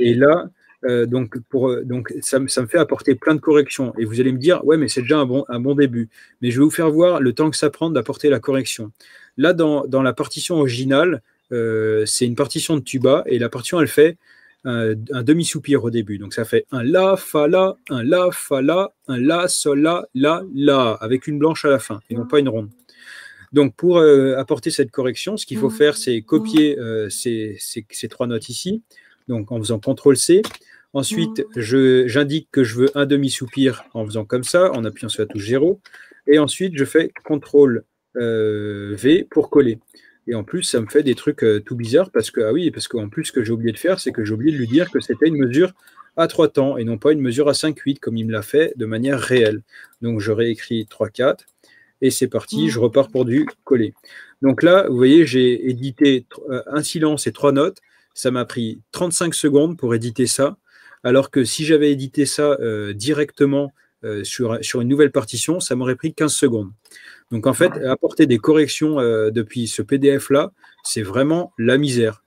Et là, euh, donc, euh, ça, me fait apporter plein de corrections. Et vous allez me dire, ouais, mais c'est déjà un bon, un bon début. Mais je vais vous faire voir le temps que ça prend d'apporter la correction. Là, dans, la partition originale, euh, c'est une partition de tuba, et la partition, elle fait un, demi-soupir au début. Donc ça fait un la, fa, la, un la, fa, la, un la, sol, la, la, la, avec une blanche à la fin, et non pas une ronde. Donc pour apporter cette correction, ce qu'il faut mmh. faire, c'est copier mmh. ces, ces trois notes ici, donc en faisant CTRL-C. Ensuite, oh. j'indique que je veux un demi-soupir en faisant comme ça, en appuyant sur la touche 0. Et ensuite, je fais CTRL euh, V pour coller. Et en plus, ça me fait des trucs euh, tout bizarres parce que, ah oui, parce qu'en plus, ce que j'ai oublié de faire, c'est que j'ai oublié de lui dire que c'était une mesure à trois temps et non pas une mesure à 5-8 comme il me l'a fait de manière réelle. Donc, je réécris 3-4 et c'est parti, mm. je repars pour du coller. Donc là, vous voyez, j'ai édité euh, un silence et trois notes. Ça m'a pris 35 secondes pour éditer ça. Alors que si j'avais édité ça euh, directement euh, sur, une nouvelle partition, ça m'aurait pris 15 secondes. Donc en fait, apporter des corrections euh, depuis ce PDF-là, c'est vraiment la misère.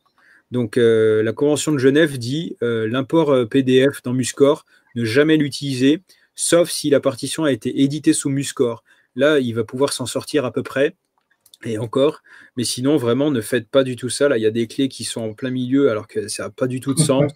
Donc la Convention de Genève dit l'import PDF dans Muscore, ne jamais l'utiliser, sauf si la partition a été éditée sous Muscore. Là, il va pouvoir s'en sortir à peu près. Et encore, mais sinon, vraiment, ne faites pas du tout ça. Là, il y a des clés qui sont en plein milieu alors que ça n'a pas du tout de sens.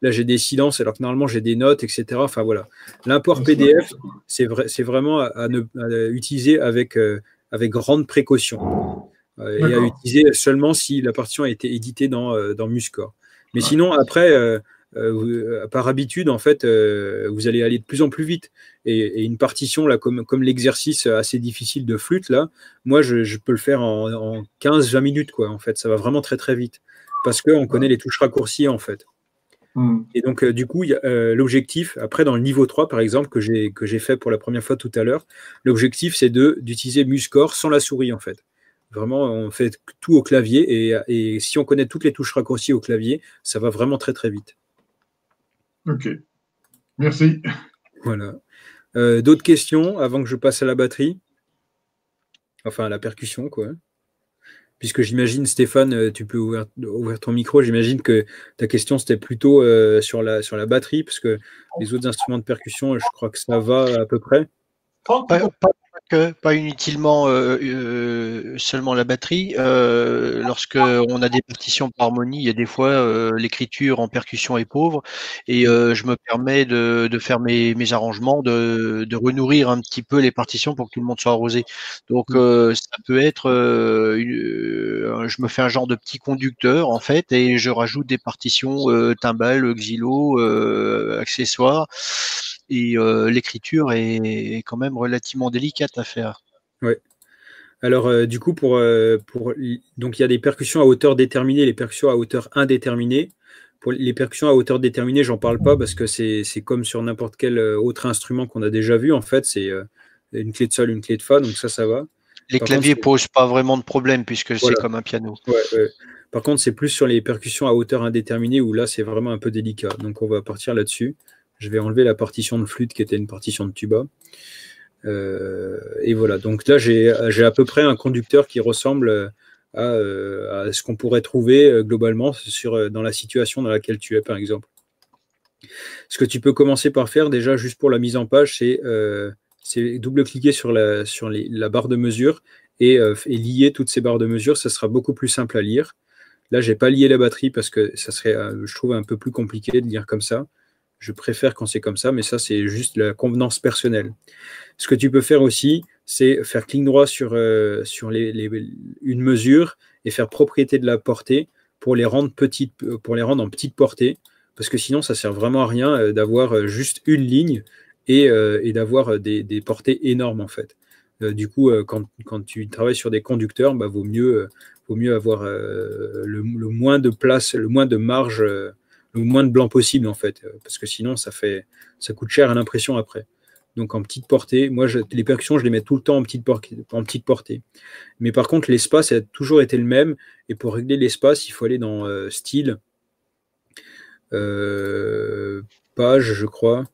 Là, j'ai des silences alors que normalement, j'ai des notes, etc. Enfin, voilà. L'import PDF, c'est vraiment à, ne, utiliser avec, euh, avec grande précaution euh, et à utiliser seulement si la partition a été éditée dans, euh, dans Muscore. Mais sinon, après, euh, euh, par habitude, en fait, euh, vous allez aller de plus en plus vite. Et, une partition, là, comme, l'exercice assez difficile de flûte, là, moi, je, peux le faire en, 15-20 minutes, quoi, en fait. Ça va vraiment très, très vite. Parce qu'on connaît les touches raccourcies, en fait. Hmm. Et donc, du coup, l'objectif, après, dans le niveau 3, par exemple, que j'ai fait pour la première fois tout à l'heure, l'objectif, c'est d'utiliser MuseCore sans la souris, en fait. Vraiment, on fait tout au clavier et, et si on connaît toutes les touches raccourcies au clavier, ça va vraiment très très vite. Ok. Merci. Voilà. Euh, d'autres questions avant que je passe à la batterie Enfin, à la percussion, quoi. Puisque j'imagine, Stéphane, euh, tu peux ouvrir, ton micro. J'imagine que ta question, c'était plutôt euh, sur, la, sur la batterie, parce que les autres instruments de percussion, je crois que ça va à peu près que, pas inutilement euh, euh, seulement la batterie. Euh, lorsque on a des partitions par harmonie, il y a des fois euh, l'écriture en percussion est pauvre, et je me permets de, de faire mes, arrangements, de, de, renourrir un petit peu les partitions pour que tout le monde soit arrosé. Donc mm. ça peut être, je me fais un genre de petit conducteur en fait, et je rajoute des partitions timbales, xylo, accessoires et euh, l'écriture est, quand même relativement délicate à faire. Oui. Alors euh, du coup, pour, euh, pour, donc il y a des percussions à hauteur déterminée, les percussions à hauteur indéterminée. Pour les percussions à hauteur déterminée, j'en parle pas parce que c'est comme sur n'importe quel autre instrument qu'on a déjà vu. En fait, c'est une clé de sol, une clé de fa, donc ça, ça va. Les claviers ne posent pas vraiment de problème puisque c'est comme un piano. Par contre, c'est plus sur les percussions à hauteur indéterminée où là, c'est vraiment un peu délicat. Donc, on va partir là-dessus. Je vais enlever la partition de flûte qui était une partition de tuba. Euh, et voilà, donc là j'ai à peu près un conducteur qui ressemble euh, euh, à, ce qu'on pourrait trouver globalement sur, dans la situation dans laquelle tu es par exemple. Ce que tu peux commencer par faire déjà juste pour la mise en page, c'est double-cliquer sur, la, sur la barre de mesure et, lier toutes ces barres de mesure, ça sera beaucoup plus simple à lire. Là, je n'ai pas lié la batterie parce que ça serait, je trouve, un peu plus compliqué de lire comme ça. Je préfère quand c'est comme ça, mais ça, c'est juste la convenance personnelle. Ce que tu peux faire aussi, c'est faire clic droit sur, euh, sur les, une mesure et faire propriété de la portée pour les rendre, petites, euh, pour les rendre en petite portée, parce que sinon, ça sert vraiment à rien euh, d'avoir juste une ligne et, d'avoir des, portées énormes, en fait. du coup, quand, tu travailles sur des conducteurs, bah, vaut, mieux, mieux avoir le, le, moins de place, le moins de marge le moins de blanc possible en fait, euh, parce que sinon ça fait ça coûte cher à l'impression après. Donc en petite portée, moi je, les percussions je les mets tout le temps en petite, portée, en petite portée. Mais par contre l'espace a toujours été le même et pour régler l'espace il faut aller dans euh, style, euh, page je crois.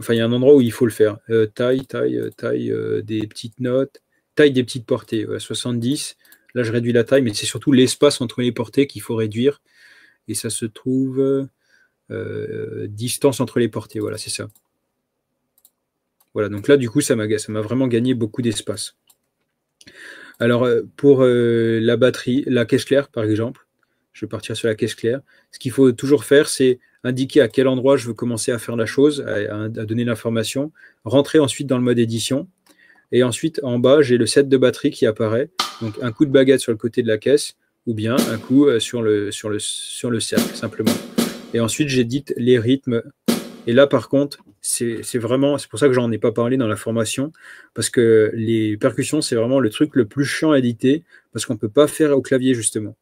Enfin il y a un endroit où il faut le faire. taille, taille, taille des petites notes, taille des petites portées. 70. Là je réduis la taille, mais c'est surtout l'espace entre les portées qu'il faut réduire. Et ça se trouve euh, distance entre les portées. Voilà, c'est ça. Voilà, donc là, du coup, ça m'a vraiment gagné beaucoup d'espace. Alors, euh, pour euh, la batterie, la caisse claire, par exemple, je vais partir sur la caisse claire. Ce qu'il faut toujours faire, c'est indiquer à quel endroit je veux commencer à faire la chose, à, donner l'information, rentrer ensuite dans le mode édition. Et ensuite, en bas, j'ai le set de batterie qui apparaît. Donc, un coup de baguette sur le côté de la caisse ou bien un coup sur le, sur le cercle, simplement. Et ensuite, j'édite les rythmes. Et là, par contre, c'est vraiment, c'est pour ça que j'en ai pas parlé dans la formation, parce que les percussions, c'est vraiment le truc le plus chiant à éditer, parce qu'on ne peut pas faire au clavier, justement.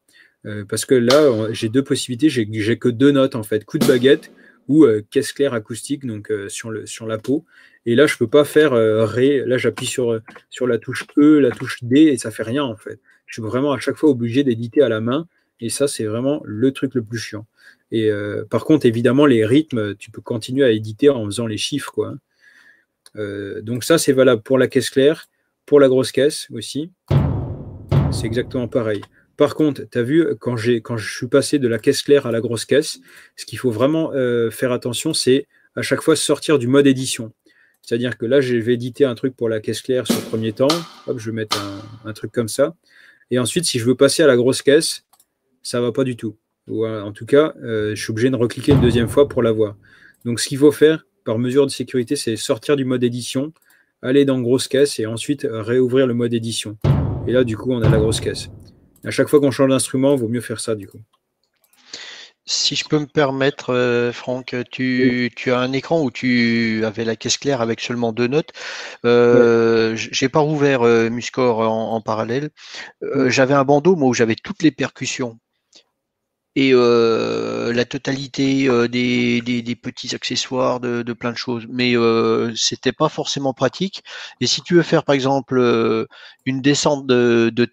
Euh, parce que là, j'ai deux possibilités, j'ai que deux notes, en fait, coup de baguette ou euh, caisse claire acoustique, donc euh, sur, le, sur la peau. Et là, je peux pas faire Ré, là, j'appuie sur, sur la touche E, la touche D, et ça fait rien, en fait. Je suis vraiment à chaque fois obligé d'éditer à la main, et ça, c'est vraiment le truc le plus chiant. Et euh, par contre, évidemment, les rythmes, tu peux continuer à éditer en faisant les chiffres. Quoi. Hein. Euh, donc ça, c'est valable pour la caisse claire, pour la grosse caisse aussi. C'est exactement pareil. Par contre, tu as vu, quand, quand je suis passé de la caisse claire à la grosse caisse, ce qu'il faut vraiment euh, faire attention, c'est à chaque fois sortir du mode édition. C'est-à-dire que là, je vais éditer un truc pour la caisse claire sur le premier temps. je vais mettre un truc comme ça. Et ensuite, si je veux passer à la grosse caisse, ça va pas du tout. en tout cas, euh, je suis obligé de recliquer une deuxième fois pour la Donc ce qu'il faut faire, par mesure de sécurité, c'est sortir du mode édition, aller dans grosse caisse et ensuite euh, réouvrir le mode édition. Et là, du coup, on a la grosse caisse. À chaque fois qu'on change d'instrument, il vaut mieux faire ça, du coup. Si je peux me permettre, euh, Franck, tu, as un écran où tu avais la caisse claire avec seulement deux notes. Je n'ai J'ai pas rouvert Muscore en, parallèle. J'avais un bandeau, moi, où j'avais toutes les percussions et euh, la totalité euh, des, des, petits accessoires de, de, plein de choses. Mais euh, c'était pas forcément pratique. Et si tu veux faire par exemple euh, une descente de, de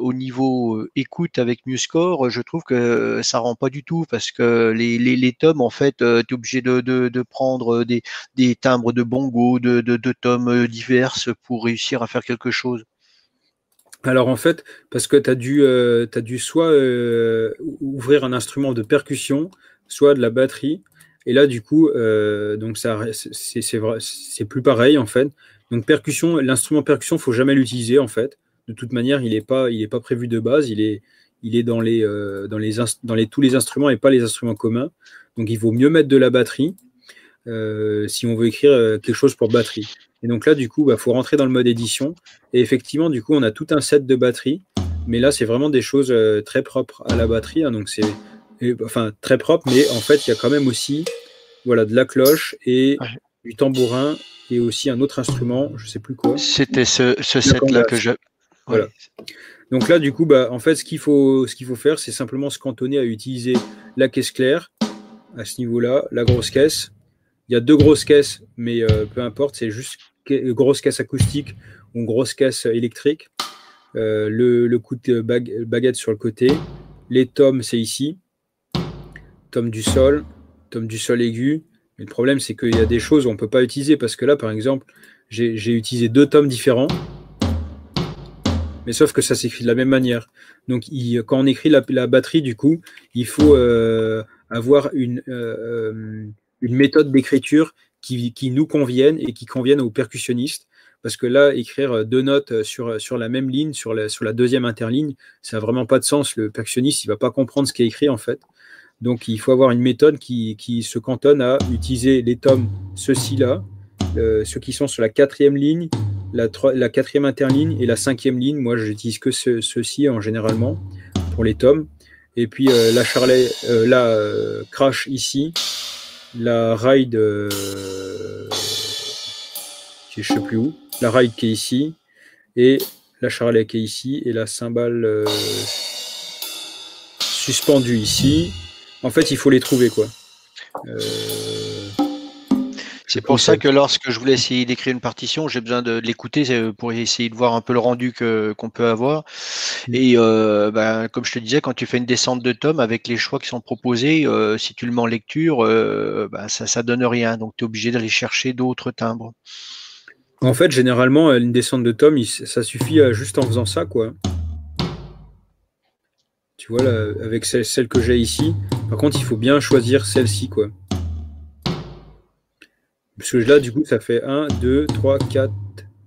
au niveau écoute avec MuseScore, je trouve que ça rend pas du tout parce que les, les, les tomes en fait, tu es obligé de, de prendre des, des, timbres de bongo, de, de, tomes diverses pour réussir à faire quelque chose. Alors en fait, parce que tu as, dû, euh, dû soit euh, ouvrir un instrument de percussion, soit de la batterie. Et là, du coup, euh, donc ça, c'est plus pareil en fait. Donc percussion, l'instrument percussion, faut jamais l'utiliser en fait. De toute manière, il n'est pas, il est pas prévu de base. Il est, il est dans les, euh, dans les, dans les tous les instruments et pas les instruments communs. Donc il vaut mieux mettre de la batterie si on veut écrire quelque chose pour batterie. Et donc là, du coup, il bah, faut rentrer dans le mode édition. Et effectivement, du coup, on a tout un set de batterie Mais là, c'est vraiment des choses euh, très propres à la batterie. Hein. donc c'est, enfin, très propre. Mais en fait, il y a quand même aussi, voilà, de la cloche et du tambourin et aussi un autre instrument, je ne sais plus quoi. C'était ce, set-là que je. Voilà. Donc là, du coup, bah, en fait, ce qu'il faut, ce qu'il faut faire, c'est simplement se cantonner à utiliser la caisse claire à ce niveau-là, la grosse caisse, il y a deux grosses caisses, mais euh, peu importe, c'est juste grosse caisse acoustique ou grosse caisse électrique. Euh, le, coup de baguette sur le côté. Les tomes, c'est ici. Tome du sol, tome du sol aigu. Mais le problème, c'est qu'il y a des choses qu'on ne peut pas utiliser parce que là, par exemple, j'ai utilisé deux tomes différents. Mais sauf que ça s'écrit de la même manière. Donc, quand on écrit la, batterie, du coup, il faut euh, avoir une une méthode d'écriture qui, nous convienne et qui convienne aux percussionnistes. Parce que là, écrire euh, deux notes euh, sur, euh, sur la même ligne, sur la, sur la deuxième interligne, ça n'a vraiment pas de sens. Le percussionniste, il ne va pas comprendre ce qui est écrit en fait. Donc il faut avoir une méthode qui, se cantonne à utiliser les tomes, ceux-ci là, ceux qui sont sur la quatrième ligne, la, la quatrième interligne et la cinquième ligne. Moi, j'utilise que ceux-ci en généralement pour les tomes. Et puis la Charlet, la Crash ici, la ride euh, je sais plus où, la ride qui est ici, et la charrette qui est ici, et la cymbale euh, suspendue ici. En fait, il faut les trouver quoi. Euh, c'est pour ça que lorsque je voulais essayer d'écrire une partition, j'ai besoin de, l'écouter euh, pour essayer de voir un peu le rendu qu'on peut avoir. Mm. Et euh, ben, comme je te disais, quand tu fais une descente de tomes avec les choix qui sont proposés, euh, si tu le mets en lecture, ben, ça ne donne rien. Donc tu es obligé d'aller chercher d'autres timbres. En fait, généralement, une descente de tomes, ça suffit juste en faisant ça, quoi. Tu vois, avec celle, que j'ai ici. Par contre, il faut bien choisir celle-ci, quoi. Parce que là, du coup, ça fait 1, 2, 3, 4,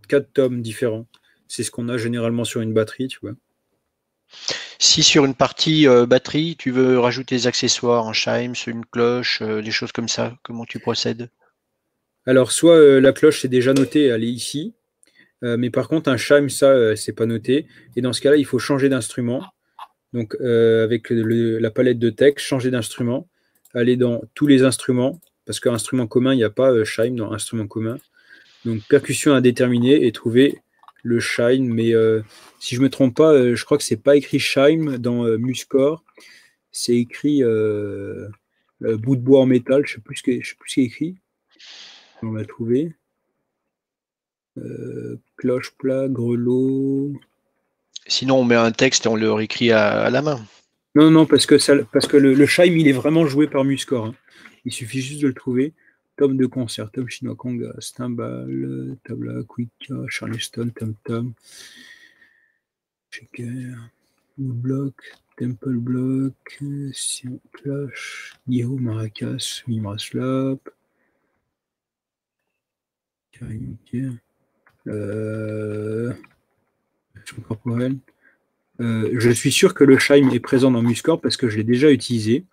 4 tomes différents. C'est ce qu'on a généralement sur une batterie, tu vois. Si sur une partie euh, batterie, tu veux rajouter des accessoires, un chimes, une cloche, euh, des choses comme ça, comment tu procèdes Alors, soit euh, la cloche, c'est déjà noté, elle est ici. mais par contre, un chime, ça, c'est pas noté. Et dans ce cas-là, il faut changer d'instrument. Donc, avec la palette de texte, changer d'instrument, aller dans tous les instruments, parce qu'instrument commun, il n'y a pas euh, dans instrument commun. Donc percussion indéterminée et trouver le Shime. Mais euh, si je ne me trompe pas, euh, je crois que ce n'est pas écrit Shime dans euh, Muscore. C'est écrit bout de bois en métal. Je ne sais plus ce qui est écrit. On l'a trouvé. cloche plat, grelot. Sinon, on met un texte et on le réécrit à, la main. Non, non, parce que, parce que le, le il est vraiment joué par Muscore. Hein. Il suffit juste de le trouver. Tom de concert, Tom Chinois Conga, Stimbal, euh, Tabla, Quick, Charleston, Tom Tom, Shaker, Woodblock, Temple Block, Sion Clash, Maracas, Mimra Slap, euh, euh, je suis sûr que le Shime est présent dans Muscore parce que je l'ai déjà utilisé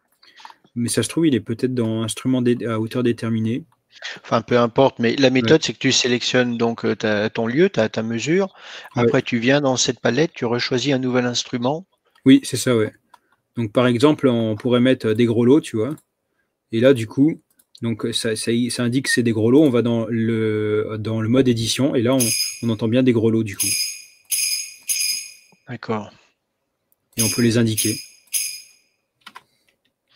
mais ça se trouve, il est peut-être dans instrument à hauteur déterminée. Enfin, peu importe, mais la méthode, c'est que tu sélectionnes donc euh, ton lieu, ta, ta mesure. Après, tu viens dans cette palette, tu rechoisis un nouvel instrument. Oui, c'est ça, ouais. Donc, par exemple, on pourrait mettre euh, des gros lots, tu vois. Et là, du coup, donc euh, ça, indique que c'est des gros lots. On va dans le, dans le mode édition, et là, on, on entend bien des gros lots, du coup. D'accord. Et on peut les indiquer.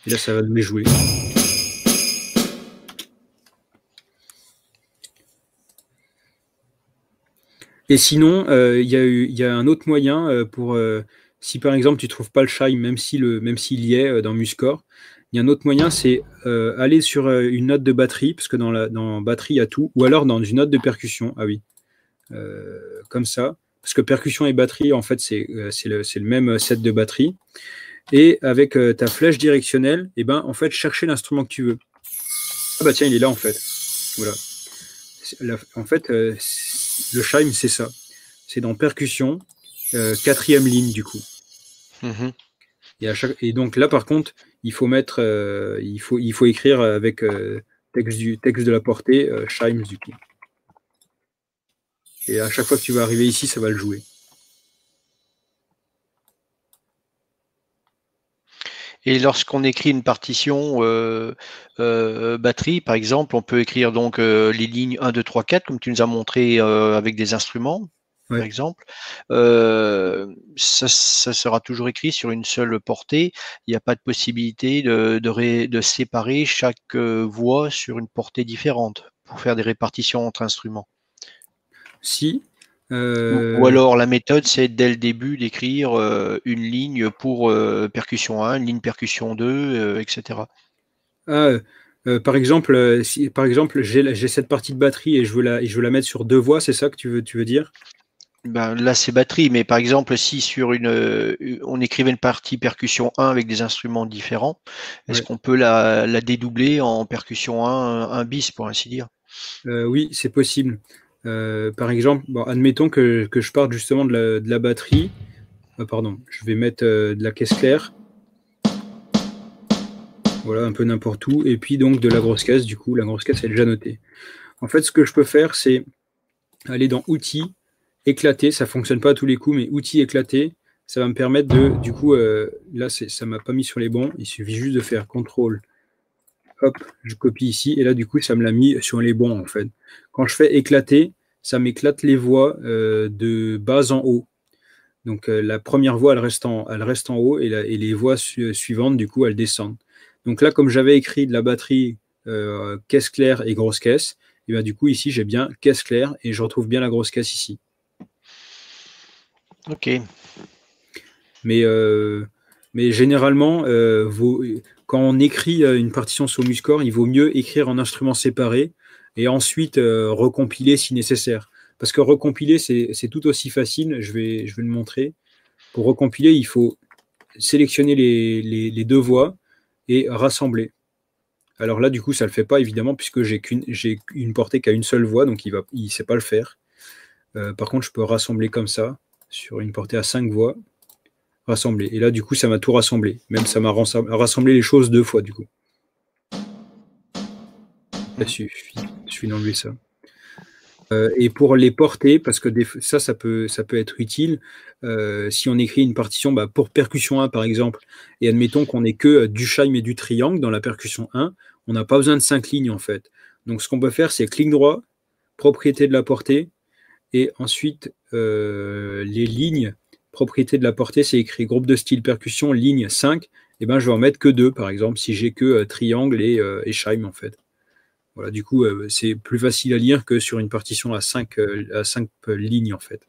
Et là, ça va nous les jouer. Et sinon, euh, il y, a un autre moyen euh, pour, euh, si par exemple tu ne trouves pas le Shine, même s'il y est dans Muscore, il y a un autre moyen, c'est aller sur une note de batterie, parce que dans, la, dans batterie, il y a tout, ou alors dans une note de percussion, ah oui, comme ça, parce que percussion et batterie, en fait, c'est le, le, même set de batterie et avec euh, ta flèche directionnelle, et eh ben en fait chercher l'instrument que tu veux. Ah bah tiens, il est là en fait. Voilà. en fait, euh, le chime c'est ça. C'est dans percussion, euh, quatrième ligne du coup. Mm-hmm. Et, donc là par contre, il faut mettre, il faut, il faut écrire avec texte du texte de la portée, chimes du Et à chaque fois que tu vas arriver ici, ça va le jouer. Et lorsqu'on écrit une partition euh, euh, batterie, par exemple, on peut écrire donc euh, les lignes 1, 2, 3, 4, comme tu nous as montré avec des instruments, par exemple. Ça, sera toujours écrit sur une seule portée. Il n'y a pas de possibilité de, de, de séparer chaque voix sur une portée différente pour faire des répartitions entre instruments. Si, euh, Ou alors la méthode, c'est dès le début d'écrire euh, une ligne pour euh, percussion 1, une ligne percussion 2, etc. Ah, par exemple, par exemple j'ai cette partie de batterie et je veux la, mettre sur deux voix, c'est ça que tu veux, dire ben, Là, c'est batterie, mais par exemple, si sur une, on écrivait une partie percussion 1 avec des instruments différents, est-ce qu'on peut la, la, dédoubler en percussion 1, 1 bis, pour ainsi dire Oui, c'est possible. Euh, par exemple, admettons que, je parte justement de la, batterie. Ah, pardon, je vais mettre euh, de la caisse claire. Voilà, un peu n'importe où. Et puis donc de la grosse caisse, du coup, la grosse caisse, est déjà notée. En fait, ce que je peux faire, c'est aller dans outils, éclater. Ça fonctionne pas à tous les coups, mais outils éclater, ça va me permettre de, du coup, euh, là, ça m'a pas mis sur les bons. Il suffit juste de faire contrôle hop, je copie ici, et là du coup ça me l'a mis sur les bons en fait. Quand je fais éclater, ça m'éclate les voix euh, de bas en haut. Donc euh, la première voix, elle reste en, elle reste en haut, et, les voix suivantes, du coup, elles descendent. Donc là, comme j'avais écrit de la batterie euh, caisse claire et grosse caisse, et bien du coup ici j'ai bien caisse claire et je retrouve bien la grosse caisse ici. Ok. Mais, mais généralement, vous quand on écrit euh, une partition sur MuseScore, il vaut mieux écrire en instruments séparés et ensuite euh, recompiler si nécessaire. Parce que recompiler, c'est tout aussi facile, je vais, je vais le montrer. Pour recompiler, il faut sélectionner les, deux voix et rassembler. Alors là, du coup, ça ne le fait pas, évidemment, puisque j'ai qu'une une portée qu'à une seule voix, donc il ne il sait pas le faire. Euh, par contre, je peux rassembler comme ça, sur une portée à cinq voix rassembler. Et là, du coup, ça m'a tout rassemblé. Même ça m'a rassemblé les choses deux fois, du coup. Ça mmh. suffit. Je suis d'enlever ça. Euh, et pour les porter, parce que ça, ça peut, ça peut être utile. Euh, si on écrit une partition bah, pour percussion 1, par exemple, et admettons qu'on n'ait que euh, du chime et du triangle dans la percussion 1, on n'a pas besoin de cinq lignes, en fait. Donc, ce qu'on peut faire, c'est clic droit, propriété de la portée, et ensuite les lignes propriété de la portée, c'est écrit groupe de style percussion, ligne 5, et eh ben, je vais en mettre que 2, par exemple, si j'ai que euh, triangle euh, et, chime, en fait. Voilà, du coup, euh, c'est plus facile à lire que sur une partition à 5, lignes, en fait.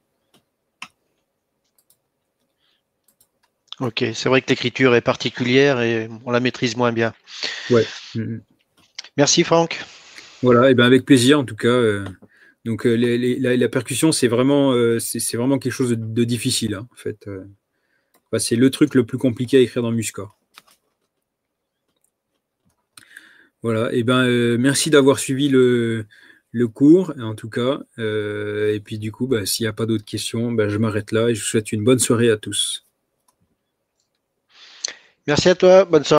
Ok, c'est vrai que l'écriture est particulière et on la maîtrise moins bien. Ouais. Mm-hmm. Merci, Franck. Voilà, et eh ben avec plaisir, en tout cas. Donc euh, les, la, percussion, c'est vraiment, euh, c'est vraiment quelque chose de, difficile, hein, en fait. Euh. c'est le truc le plus compliqué à écrire dans Muscore. Voilà, et eh ben merci d'avoir suivi le, cours, en tout cas. et puis du coup, bah, s'il n'y a pas d'autres questions, bah, je m'arrête là et je vous souhaite une bonne soirée à tous. Merci à toi, bonne soirée.